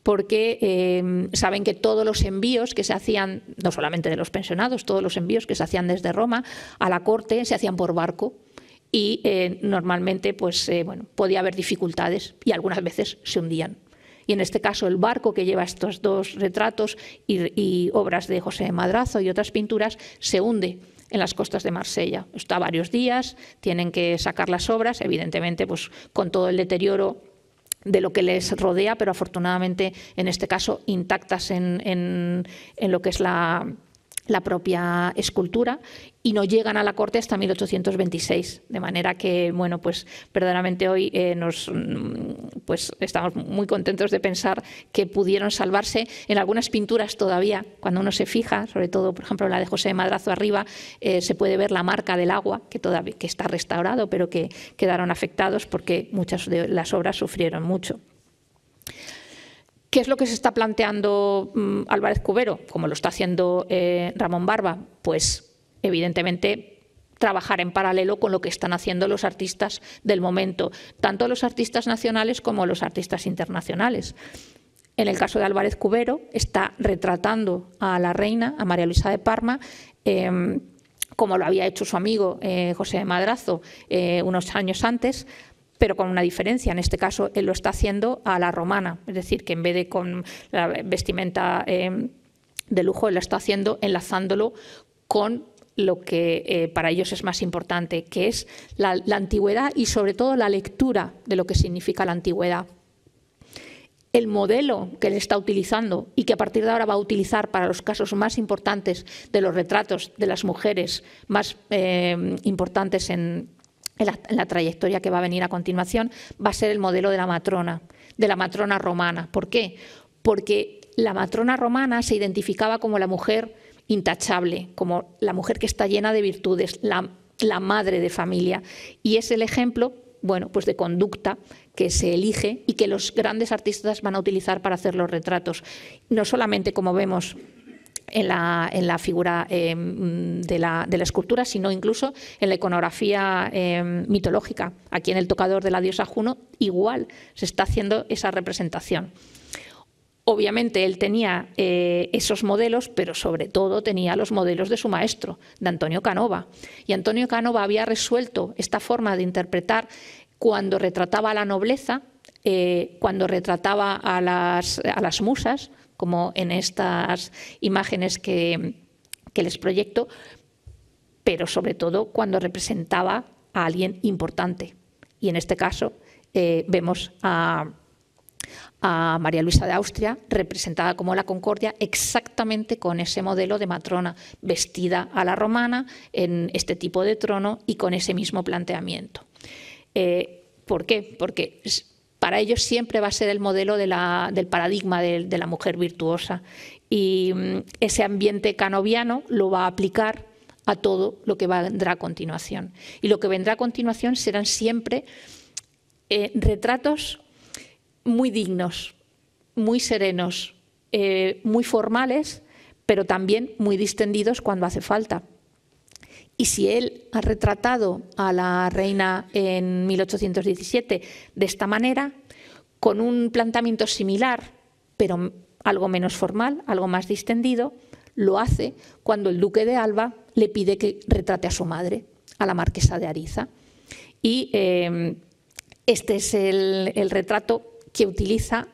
[SPEAKER 1] porque eh, saben que todos los envíos que se hacían, no solamente de los pensionados, todos los envíos que se hacían desde Roma a la corte se hacían por barco y eh, normalmente pues, eh, bueno, podía haber dificultades y algunas veces se hundían. Y en este caso el barco que lleva estos dos retratos y, obras de José de Madrazo y otras pinturas se hunde en las costas de Marsella. Está varios días, tienen que sacar las obras, evidentemente pues, con todo el deterioro de lo que les rodea, pero afortunadamente en este caso intactas en, lo que es la, la propia escultura y no llegan a la corte hasta 1826. De manera que, bueno, pues verdaderamente hoy eh, nos, mm, pues, estamos muy contentos de pensar que pudieron salvarse. En algunas pinturas todavía, cuando uno se fija, sobre todo, por ejemplo, la de José de Madrazo arriba, eh, se puede ver la marca del agua, que, todavía, que está restaurado, pero que quedaron afectados porque muchas de las obras sufrieron mucho. ¿Qué es lo que se está planteando mm, Álvarez Cubero, como lo está haciendo eh, Ramón Barba? Pues evidentemente trabajar en paralelo con lo que están haciendo los artistas del momento, tanto los artistas nacionales como los artistas internacionales. En el caso de Álvarez Cubero, está retratando a la reina, a María Luisa de Parma, em, como lo había hecho su amigo eh, José de Madrazo eh, unos años antes, pero con una diferencia. En este caso, él lo está haciendo a la romana, es decir, que en vez de con la vestimenta em, de lujo, él lo está haciendo enlazándolo con lo que eh, para ellos es más importante, que es la, antigüedad y sobre todo la lectura de lo que significa la antigüedad. El modelo que él está utilizando y que a partir de ahora va a utilizar para los casos más importantes de los retratos de las mujeres más eh, importantes en, la, en la, trayectoria que va a venir a continuación, va a ser el modelo de la matrona, de la matrona romana. ¿Por qué? Porque la matrona romana se identificaba como la mujer intachable, como la mujer que está llena de virtudes, la, madre de familia. Y es el ejemplo bueno, pues de conducta que se elige y que los grandes artistas van a utilizar para hacer los retratos. No solamente como vemos en la, figura em, de, la, escultura, sino incluso en la iconografía em, mitológica. Aquí en el tocador de la diosa Juno, igual se está haciendo esa representación. Obviamente él tenía eh, esos modelos, pero sobre todo tenía los modelos de su maestro, de Antonio Canova. Y Antonio Canova había resuelto esta forma de interpretar cuando retrataba a la nobleza, eh, cuando retrataba a las, las musas, como en estas imágenes que, les proyecto, pero sobre todo cuando representaba a alguien importante. Y en este caso eh, vemos a a María Luisa de Austria, representada como la Concordia, exactamente con ese modelo de matrona vestida a la romana, en este tipo de trono y con ese mismo planteamiento. Eh, ¿Por qué? Porque para ellos siempre va a ser el modelo del paradigma de, la mujer virtuosa y mm, ese ambiente canoviano lo va a aplicar a todo lo que vendrá a continuación. Y lo que vendrá a continuación serán siempre eh, retratos muy dignos, muy serenos, eh, muy formales, pero también muy distendidos cuando hace falta. Y si él ha retratado a la reina en 1817 de esta manera, con un planteamiento similar, pero algo menos formal, algo más distendido, lo hace cuando el duque de Alba le pide que retrate a su madre, a la marquesa de Ariza. Y eh, este es el retrato que utiliza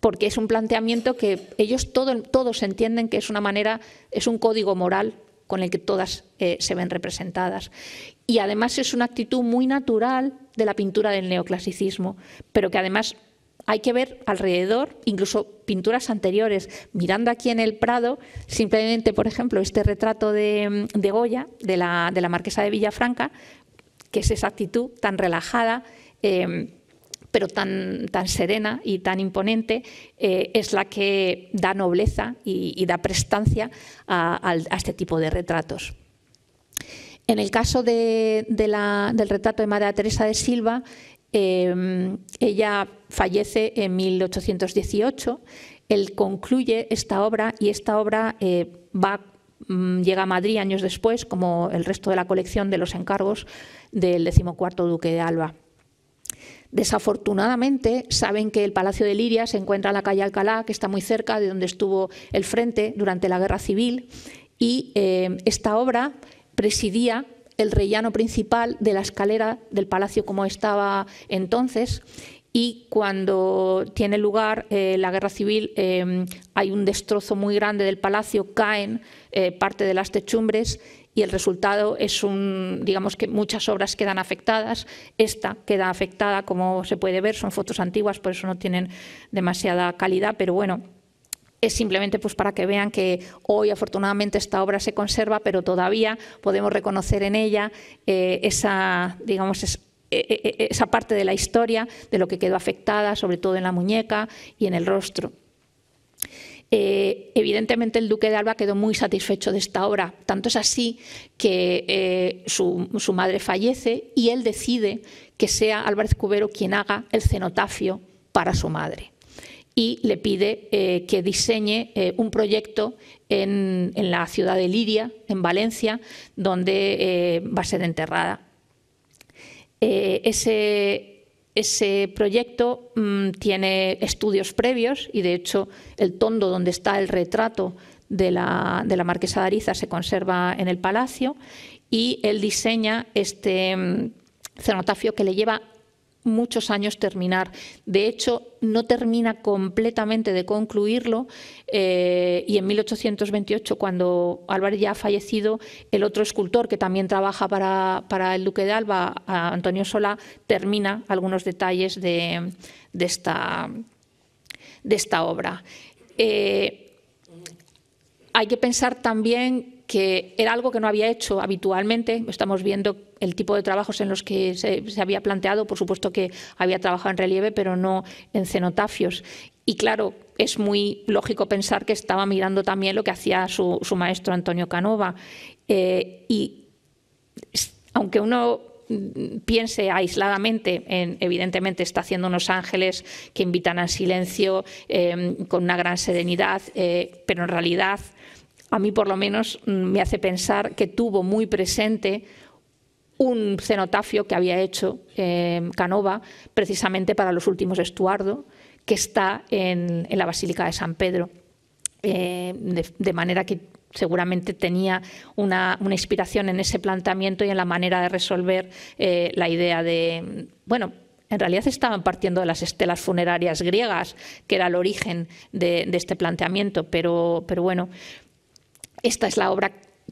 [SPEAKER 1] porque es un planteamiento que ellos todo, todos entienden que es una manera, es un código moral con el que todas eh, se ven representadas. Y además es una actitud muy natural de la pintura del neoclasicismo, pero que además hay que ver alrededor, incluso pinturas anteriores. Mirando aquí en el Prado, simplemente, por ejemplo, este retrato de, Goya, de la, marquesa de Villafranca, que es esa actitud tan relajada. Eh, pero tan, serena y tan imponente, eh, es la que da nobleza y, da prestancia a, este tipo de retratos. En el caso del retrato de María Teresa de Silva, eh, ella fallece en 1818, él concluye esta obra y esta obra eh, mm, llega a Madrid años después, como el resto de la colección de los encargos del decimocuarto duque de Alba. Desafortunadamente, saben que el Palacio de Liria se encuentra en la calle Alcalá, que está muy cerca de donde estuvo el frente durante la Guerra Civil, y eh, esta obra presidía el rellano principal de la escalera del palacio como estaba entonces y cuando tiene lugar eh, la guerra civil eh, hay un destrozo muy grande del palacio, caen parte de las techumbres y el resultado es un, digamos que muchas obras quedan afectadas, esta queda afectada como se puede ver, son fotos antiguas, por eso no tienen demasiada calidad, pero bueno, es simplemente pues para que vean que hoy afortunadamente esta obra se conserva, pero todavía podemos reconocer en ella eh, esa, digamos, e, e, e, esa parte de la historia, de lo que quedó afectada, sobre todo en la muñeca y en el rostro. Eh, evidentemente el duque de Alba quedó muy satisfecho de esta obra, tanto es así que eh, su, madre fallece y él decide que sea Álvarez Cubero quien haga el cenotafio para su madre y le pide eh, que diseñe un proyecto en, la ciudad de Liria, en Valencia, donde va a ser enterrada. ese, ese proyecto mm, tiene estudios previos y, de hecho, el tondo donde está el retrato de la, de la marquesa de Ariza se conserva en el palacio y él diseña este mm, cenotafio que le lleva muchos años terminar. De hecho, no termina completamente de concluirlo eh, y en 1828, cuando Álvarez ya ha fallecido, el otro escultor que también trabaja para, el Duque de Alba, Antonio sola termina algunos detalles de, esta, de esta obra. Eh, hay que pensar también que era algo que no había hecho habitualmente. Estamos viendo el tipo de trabajos en los que se, había planteado. Por supuesto que había trabajado en relieve, pero no en cenotafios. Y claro, es muy lógico pensar que estaba mirando también lo que hacía su, maestro Antonio Canova. Eh, y aunque uno mm, piense aisladamente en, evidentemente está haciendo unos ángeles que invitan al silencio eh, con una gran serenidad, eh, pero en realidad a mí por lo menos mm, me hace pensar que tuvo muy presente un cenotafio que había hecho eh, Canova precisamente para los últimos estuardo, que está en, la Basílica de San Pedro. Eh, de, manera que seguramente tenía una, inspiración en ese planteamiento y en la manera de resolver eh, la idea de, bueno, en realidad estaban partiendo de las estelas funerarias griegas, que era el origen de, este planteamiento, pero, pero bueno, esta es la obra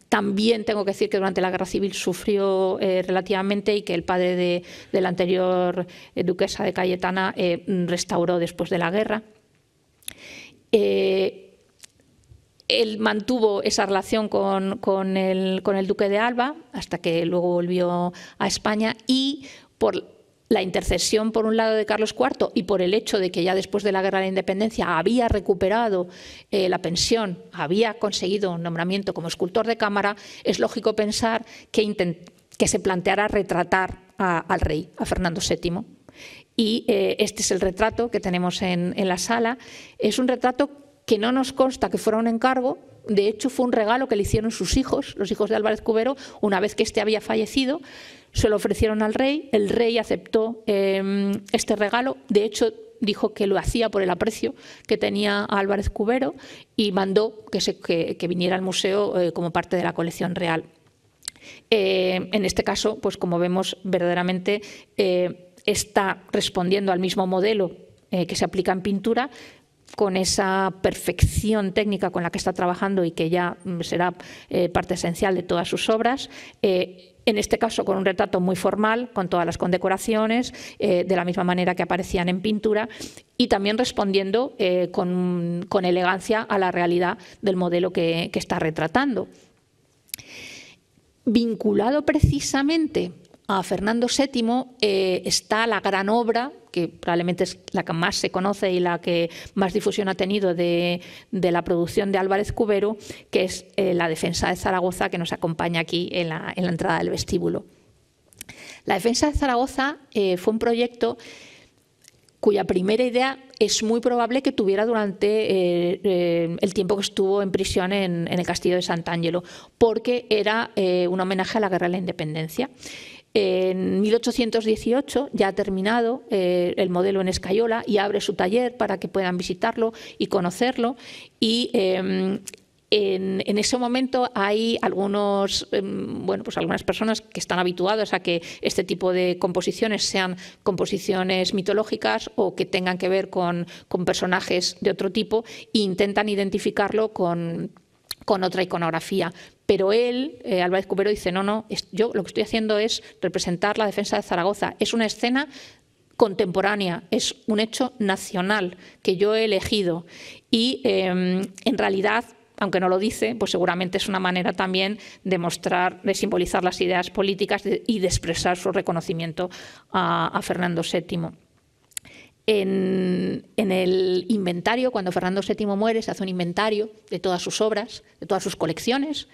[SPEAKER 1] también tengo que decir que durante la guerra civil sufrió eh, relativamente y que el padre de, la anterior eh, duquesa de Cayetana eh, restauró después de la guerra. él mantuvo esa relación con, el, con el duque de Alba hasta que luego volvió a España y por la intercesión por un lado de Carlos IV y por el hecho de que ya después de la Guerra de la Independencia había recuperado eh, la pensión, había conseguido un nombramiento como escultor de cámara, es lógico pensar que, se planteara retratar al rey, a Fernando VII. Y eh, este es el retrato que tenemos en la sala. Es un retrato que no nos consta que fuera un encargo, de hecho, fue un regalo que le hicieron sus hijos, los hijos de Álvarez Cubero, una vez que éste había fallecido. Se lo ofrecieron al rey, el rey aceptó em, este regalo. De hecho, dijo que lo hacía por el aprecio que tenía a Álvarez Cubero y mandó que, viniera al museo eh, como parte de la colección real. Eh, en este caso, pues como vemos, verdaderamente eh, está respondiendo al mismo modelo que se aplica en pintura, con esa perfección técnica con la que está trabajando y que ya mm, será eh, parte esencial de todas sus obras. Eh, en este caso, con un retrato muy formal, con todas las condecoraciones, eh, de la misma manera que aparecían en pintura, y también respondiendo con, elegancia a la realidad del modelo que, que está retratando. Vinculado precisamente a Fernando VII eh, está la gran obra, que probablemente es la que más se conoce y la que más difusión ha tenido de, la producción de Álvarez Cubero, que es eh, La Defensa de Zaragoza, que nos acompaña aquí en la, entrada del vestíbulo. La Defensa de Zaragoza eh, fue un proyecto cuya primera idea es muy probable que tuviera durante el tiempo que estuvo en prisión en, el castillo de Sant'Angelo, porque era un homenaje a la guerra de la independencia. En 1818 ya ha terminado eh, el modelo en Escayola y abre su taller para que puedan visitarlo y conocerlo. Y em, en, ese momento hay algunos, em, pues algunas personas que están habituadas a que este tipo de composiciones sean composiciones mitológicas o que tengan que ver con, personajes de otro tipo e intentan identificarlo con otra iconografía, pero él, eh, Álvarez Cubero, dice, no, no, yo lo que estoy haciendo es representar la defensa de Zaragoza. Es una escena contemporánea, es un hecho nacional que yo he elegido. Y em, en realidad, aunque no lo dice, pues seguramente es una manera también de mostrar, de simbolizar las ideas políticas y de expresar su reconocimiento a Fernando VII en, el inventario, cuando Fernando VII muere, se hace un inventario de todas sus obras, de todas sus colecciones,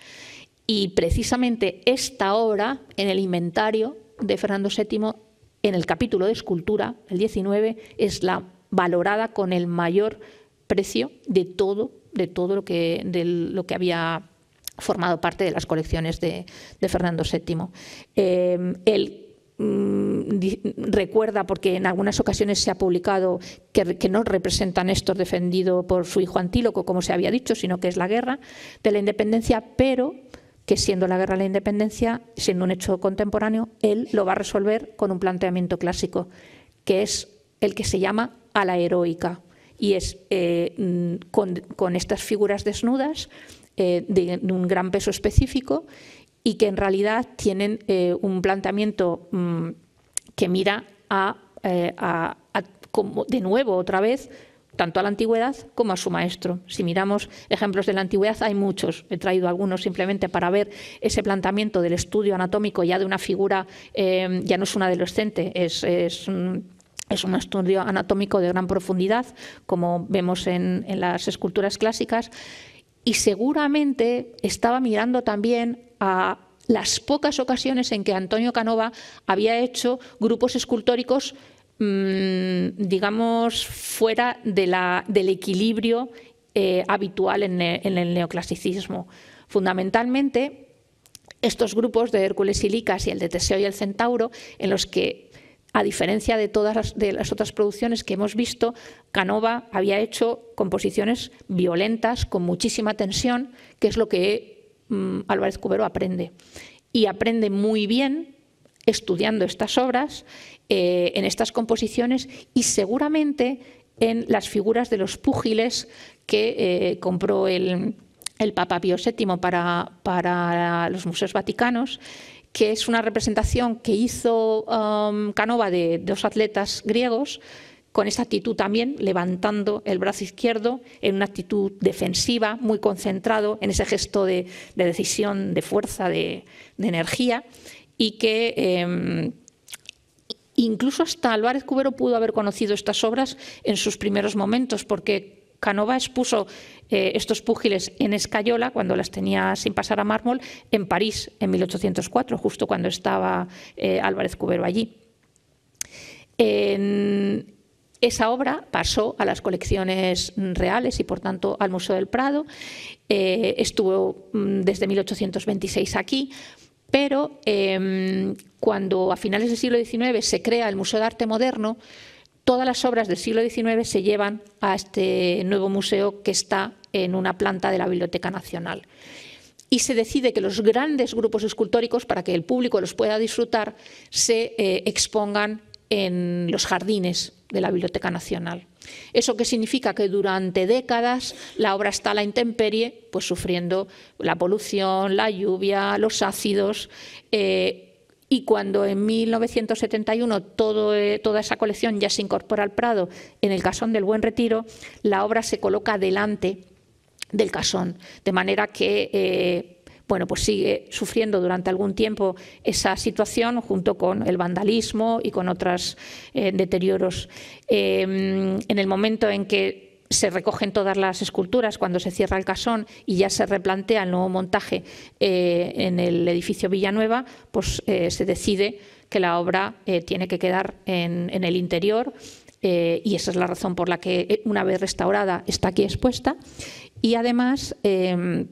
[SPEAKER 1] y precisamente esta obra en el inventario de Fernando VII, en el capítulo de escultura, el 19, es la valorada con el mayor precio de todo, de todo lo que, había formado parte de las colecciones de, Fernando VII. Mm, recuerda, porque en algunas ocasiones se ha publicado que, no representan estos defendido por su hijo Antíloco, como se había dicho, sino que es la guerra de la independencia, pero que siendo la guerra de la independencia, siendo un hecho contemporáneo, él lo va a resolver con un planteamiento clásico, que es el que se llama a la heroica, y es eh, mm, con, estas figuras desnudas eh, de un gran peso específico y que en realidad tienen eh, un planteamiento mm, que mira a, eh, de nuevo otra vez tanto a la antigüedad como a su maestro. Si miramos ejemplos de la antigüedad, hay muchos. He traído algunos simplemente para ver ese planteamiento del estudio anatómico ya de una figura, eh, ya no es una adolescente, es, es un estudio anatómico de gran profundidad, como vemos en, las esculturas clásicas, y seguramente estaba mirando también a las pocas ocasiones en que Antonio Canova había hecho grupos escultóricos mm, digamos, fuera de la, del equilibrio eh, habitual en, el neoclasicismo. Fundamentalmente, estos grupos de Hércules y Licas y el de Teseo y el Centauro, en los que, a diferencia de todas las otras producciones que hemos visto, Canova había hecho composiciones violentas, con muchísima tensión, que es lo que Mm, Álvarez Cubero aprende. Y aprende muy bien estudiando estas obras, eh, en estas composiciones y seguramente en las figuras de los púgiles que eh, compró el, Papa Pío VII para, los museos vaticanos que es una representación que hizo um, Canova de dos atletas griegos con esa actitud también, levantando el brazo izquierdo, en una actitud defensiva, muy concentrado, en ese gesto de, decisión, de fuerza, de, energía, y que em, incluso hasta Álvarez Cubero pudo haber conocido estas obras en sus primeros momentos, porque Canova expuso eh, estos púgiles en escayola, cuando las tenía sin pasar a mármol, en París en 1804, justo cuando estaba eh, Álvarez Cubero allí. Esa obra pasó a las colecciones reales y, por tanto, al Museo del Prado. Eh, estuvo mm, desde 1826 aquí, pero em, cuando a finales del siglo XIX se crea el Museo de Arte Moderno, todas las obras del siglo XIX se llevan a este nuevo museo que está en una planta de la Biblioteca Nacional. Y se decide que los grandes grupos escultóricos, para que el público los pueda disfrutar, se eh, expongan en los jardines de la Biblioteca Nacional. ¿Eso qué significa? Que durante décadas la obra está a la intemperie, pues sufriendo la polución, la lluvia, los ácidos. Eh, y cuando en 1971 eh, toda esa colección ya se incorpora al Prado, en el Casón del Buen Retiro, la obra se coloca delante del Casón, de manera que... Eh, bueno, pues sigue sufriendo durante algún tiempo esa situación junto con el vandalismo y con otros eh, deterioros. Em, en el momento en que se recogen todas las esculturas cuando se cierra el casón y ya se replantea el nuevo montaje eh, en el edificio Villanueva, pues eh, se decide que la obra tiene que quedar en, en el interior y esa es la razón por la que una vez restaurada está aquí expuesta y además em,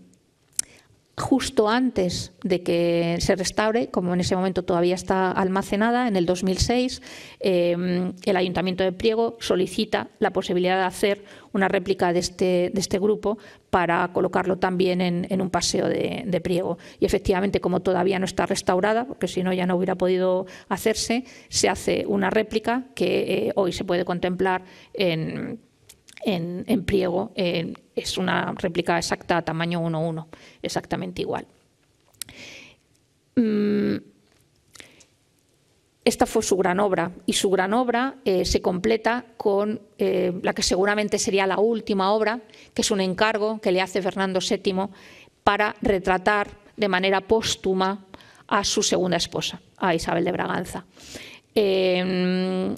[SPEAKER 1] justo antes de que se restaure, como en ese momento todavía está almacenada, en el 2006, em, el Ayuntamiento de Priego solicita la posibilidad de hacer una réplica de este, de este grupo para colocarlo también en, un paseo de, Priego. Y efectivamente, como todavía no está restaurada, porque si no ya no hubiera podido hacerse, se hace una réplica que eh, hoy se puede contemplar en en, pliego es una réplica exacta, tamaño 1-1, exactamente igual. Mm, esta fue su gran obra y su gran obra eh, se completa con eh, la que seguramente sería la última obra, que es un encargo que le hace Fernando VII para retratar de manera póstuma a su segunda esposa, a Isabel de Braganza. Eh,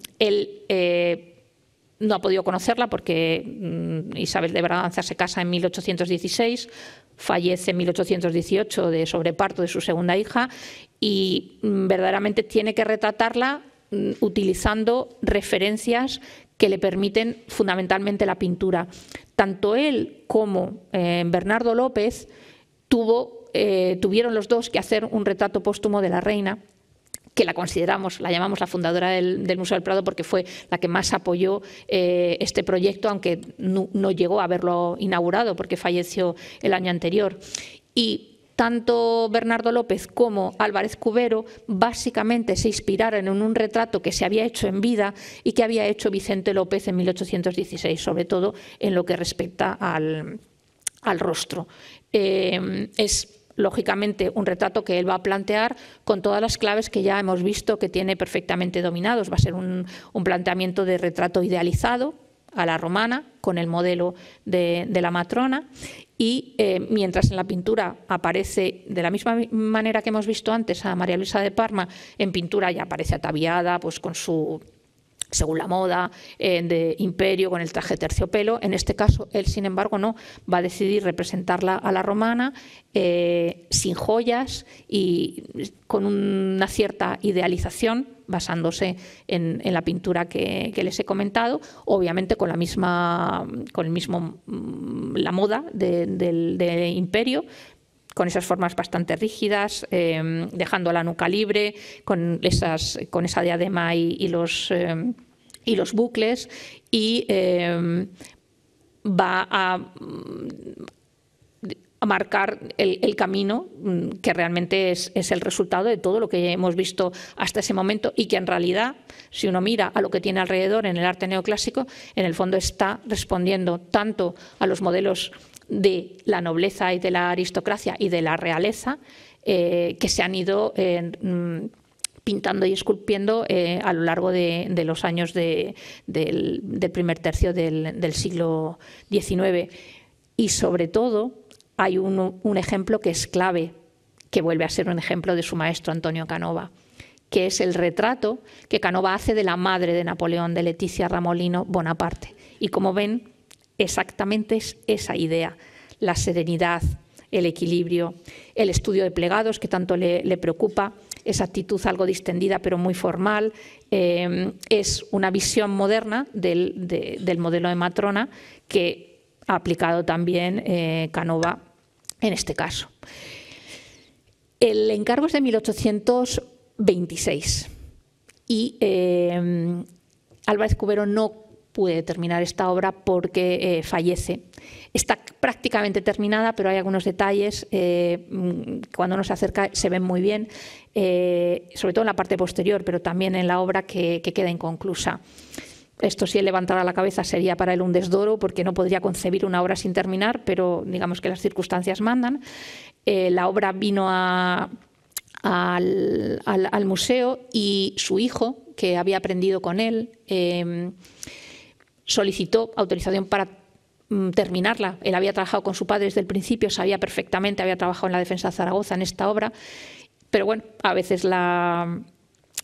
[SPEAKER 1] no ha podido conocerla porque mm, Isabel de Braganza se casa en 1816, fallece en 1818 de sobreparto de su segunda hija y mm, verdaderamente tiene que retratarla mm, utilizando referencias que le permiten fundamentalmente la pintura. Tanto él como eh, Bernardo López tuvo, eh, tuvieron los dos que hacer un retrato póstumo de la reina que la consideramos, la llamamos la fundadora del, Museo del Prado porque fue la que más apoyó eh, este proyecto, aunque no, llegó a haberlo inaugurado porque falleció el año anterior. Y tanto Bernardo López como Álvarez Cubero básicamente se inspiraron en un retrato que se había hecho en vida y que había hecho Vicente López en 1816, sobre todo en lo que respecta al, rostro. Eh, es lógicamente un retrato que él va a plantear con todas las claves que ya hemos visto que tiene perfectamente dominados. Va a ser un, planteamiento de retrato idealizado a la romana, con el modelo de, la matrona, y eh, mientras en la pintura aparece, de la misma manera que hemos visto antes a María Luisa de Parma, en pintura ya aparece ataviada, pues con su según la moda, eh, de imperio con el traje terciopelo. En este caso, él, sin embargo, no, va a decidir representarla a la romana eh, sin joyas y con una cierta idealización basándose en, la pintura que, les he comentado, obviamente con la misma, con el mismo mm, la moda del, de imperio, con esas formas bastante rígidas, em, dejando la nuca libre, con, esas, con esa diadema y, los, em, y los bucles, y em, va a, marcar el, camino mm, que realmente es, es, el resultado de todo lo que hemos visto hasta ese momento y que en realidad, si uno mira a lo que tiene alrededor en el arte neoclásico, en el fondo está respondiendo tanto a los modelos de la nobleza y de la aristocracia y de la realeza eh, que se han ido eh, mm, pintando y esculpiendo eh, a lo largo de, los años del, primer tercio del, siglo XIX. Y sobre todo hay un, un ejemplo que es clave, que vuelve a ser un ejemplo de su maestro Antonio Canova que es el retrato que Canova hace de la madre de Napoleón, de Leticia Ramolino Bonaparte. Y como ven, exactamente es esa idea, la serenidad, el equilibrio, el estudio de plegados que tanto le, preocupa, esa actitud algo distendida pero muy formal, eh, es una visión moderna del, modelo de matrona que ha aplicado también eh, Canova en este caso. El encargo es de 1826 y eh, Álvarez Cubero no pude terminar esta obra porque eh, fallece. Está prácticamente terminada, pero hay algunos detalles. Eh, mm, cuando uno se acerca se ven muy bien, eh, sobre todo en la parte posterior, pero también en la obra que, queda inconclusa. Esto si él levantara la cabeza sería para él un desdoro porque no podría concebir una obra sin terminar, pero digamos que las circunstancias mandan. la obra vino al, museo y su hijo, que había aprendido con él, em, solicitó autorización para mm, terminarla. Él había trabajado con su padre desde el principio, sabía perfectamente, había trabajado en la defensa de Zaragoza en esta obra, pero bueno, a veces la,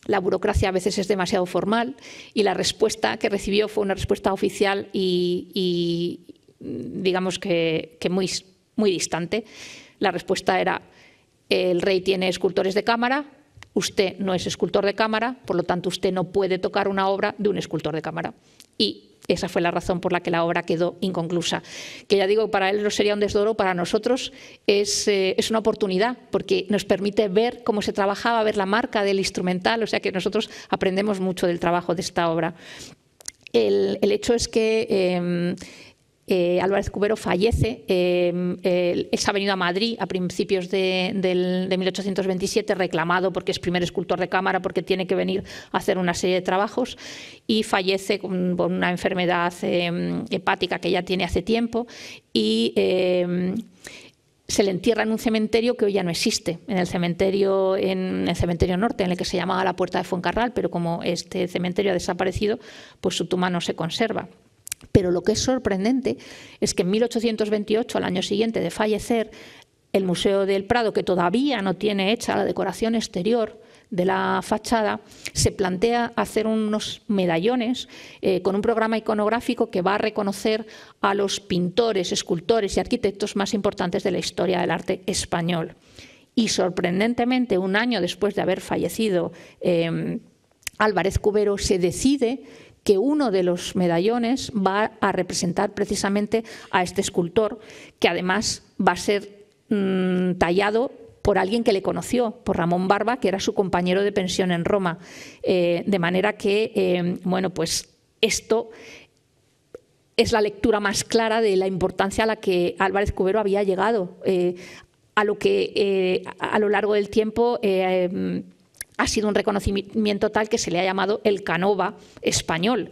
[SPEAKER 1] la burocracia a veces es demasiado formal y la respuesta que recibió fue una respuesta oficial y, mm, digamos que, que, muy, muy distante. La respuesta era, el rey tiene escultores de cámara, usted no es escultor de cámara, por lo tanto usted no puede tocar una obra de un escultor de cámara. Y esa fue la razón por la que la obra quedó inconclusa. Que ya digo, para él no sería un desdoro, para nosotros eh, es, una oportunidad, porque nos permite ver cómo se trabajaba, ver la marca del instrumental, o sea que nosotros aprendemos mucho del trabajo de esta obra. El, hecho es que em, eh, Álvarez Cubero fallece. Eh, ha venido a Madrid a principios de, 1827 reclamado porque es primer escultor de cámara, porque tiene que venir a hacer una serie de trabajos y fallece con, una enfermedad em, hepática que ya tiene hace tiempo y em, se le entierra en un cementerio que hoy ya no existe, en el cementerio en el cementerio norte, en el que se llamaba la Puerta de Fuencarral, pero como este cementerio ha desaparecido, pues su tumba no se conserva. Pero lo que es sorprendente es que en 1828, al año siguiente de fallecer, el Museo del Prado, que todavía no tiene hecha la decoración exterior de la fachada, se plantea hacer unos medallones eh, con un programa iconográfico que va a reconocer a los pintores, escultores y arquitectos más importantes de la historia del arte español. Y sorprendentemente, un año después de haber fallecido eh, Álvarez Cubero, se decide que uno de los medallones va a representar precisamente a este escultor, que además va a ser mm, tallado por alguien que le conoció, por Ramón Barba, que era su compañero de pensión en Roma. Eh, de manera que, em, bueno, pues esto es la lectura más clara de la importancia a la que Álvarez Cubero había llegado, eh, a lo que eh, a lo largo del tiempo em, ha sido un reconocimiento tal que se le ha llamado el Canova español.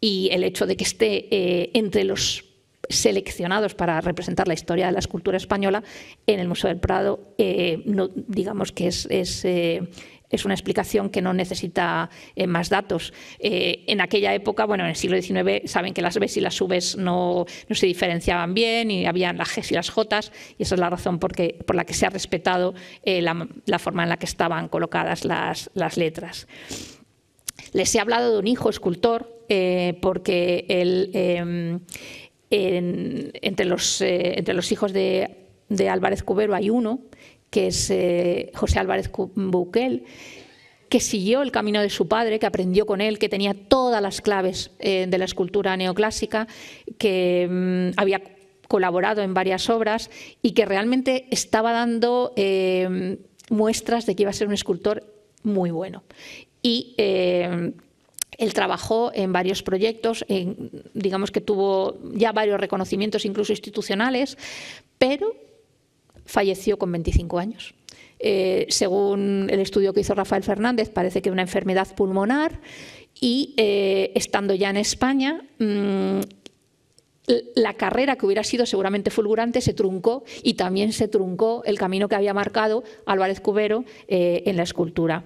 [SPEAKER 1] Y el hecho de que esté eh, entre los seleccionados para representar la historia de la escultura española en el Museo del Prado, eh, digamos que es, eh, es una explicación que no necesita eh, más datos. Eh, en aquella época, bueno, en el siglo XIX saben que las b y las V no, se diferenciaban bien y habían las g y las J, y esa es la razón por la que se ha respetado eh, la, forma en la que estaban colocadas las, letras. Les he hablado de un hijo escultor porque él... Em, entre, los, hijos de, de Álvarez Cubero hay uno que es eh, José Álvarez Bouquel, que siguió el camino de su padre, que aprendió con él, que tenía todas las claves eh, de la escultura neoclásica, que mm, había colaborado en varias obras y que realmente estaba dando eh, muestras de que iba a ser un escultor muy bueno. Y él trabajó en varios proyectos, en, digamos que tuvo ya varios reconocimientos, incluso institucionales, pero falleció con 25 años. Eh, según el estudio que hizo Rafael Fernández, parece que una enfermedad pulmonar y eh, estando ya en España, mm, la carrera que hubiera sido seguramente fulgurante se truncó y también se truncó el camino que había marcado Álvarez Cubero eh, en la escultura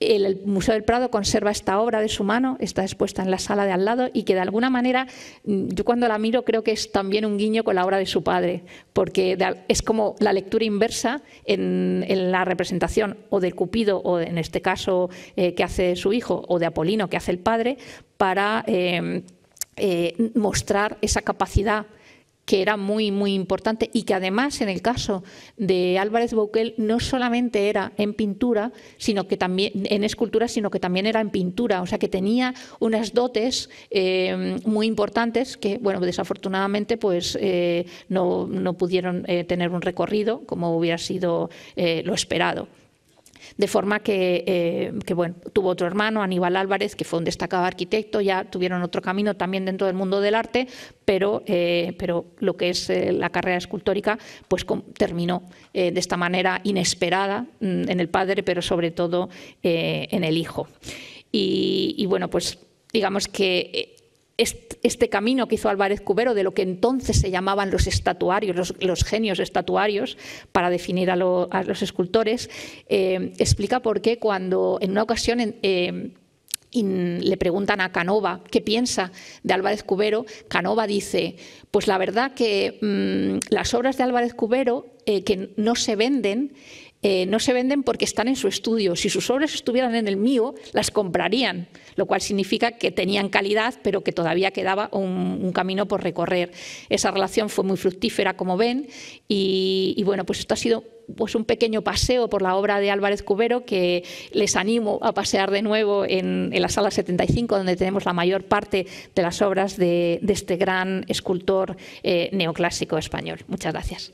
[SPEAKER 1] el Museo del Prado conserva esta obra de su mano, está expuesta en la sala de al lado y que de alguna manera mm, yo cuando la miro creo que es también un guiño con la obra de su padre, porque es como la lectura inversa en, la representación o de Cupido o en este caso eh, que hace su hijo o de Apolino que hace el padre para eh, eh, mostrar esa capacidad que era muy, muy importante y que además en el caso de Álvarez Bouquel no solamente era en pintura, sino que también en escultura, sino que también era en pintura, o sea que tenía unas dotes eh, muy importantes que, bueno, desafortunadamente pues eh, no, pudieron eh, tener un recorrido como hubiera sido lo esperado. De forma que, eh, tuvo otro hermano, Aníbal Álvarez, que fue un destacado arquitecto, ya tuvieron otro camino también dentro del mundo del arte, pero, eh, pero lo que es eh, la carrera escultórica, pues terminó de esta manera inesperada mm, en el padre, pero sobre todo en el hijo. y bueno, pues digamos que este camino que hizo Álvarez Cubero de lo que entonces se llamaban los estatuarios, los, genios estatuarios, para definir a, los escultores, eh, explica por qué cuando en una ocasión... Em, le preguntan a Canova qué piensa de Álvarez Cubero, Canova dice, pues la verdad que mm, las obras de Álvarez Cubero eh, que no se venden eh, no se venden porque están en su estudio. Si sus obras estuvieran en el mío, las comprarían, lo cual significa que tenían calidad, pero que todavía quedaba un, camino por recorrer. Esa relación fue muy fructífera, como ven, y, bueno, pues esto ha sido pues, un pequeño paseo por la obra de Álvarez Cubero que les animo a pasear de nuevo en, la sala 75 donde tenemos la mayor parte de las obras de, este gran escultor eh, neoclásico español. Muchas gracias.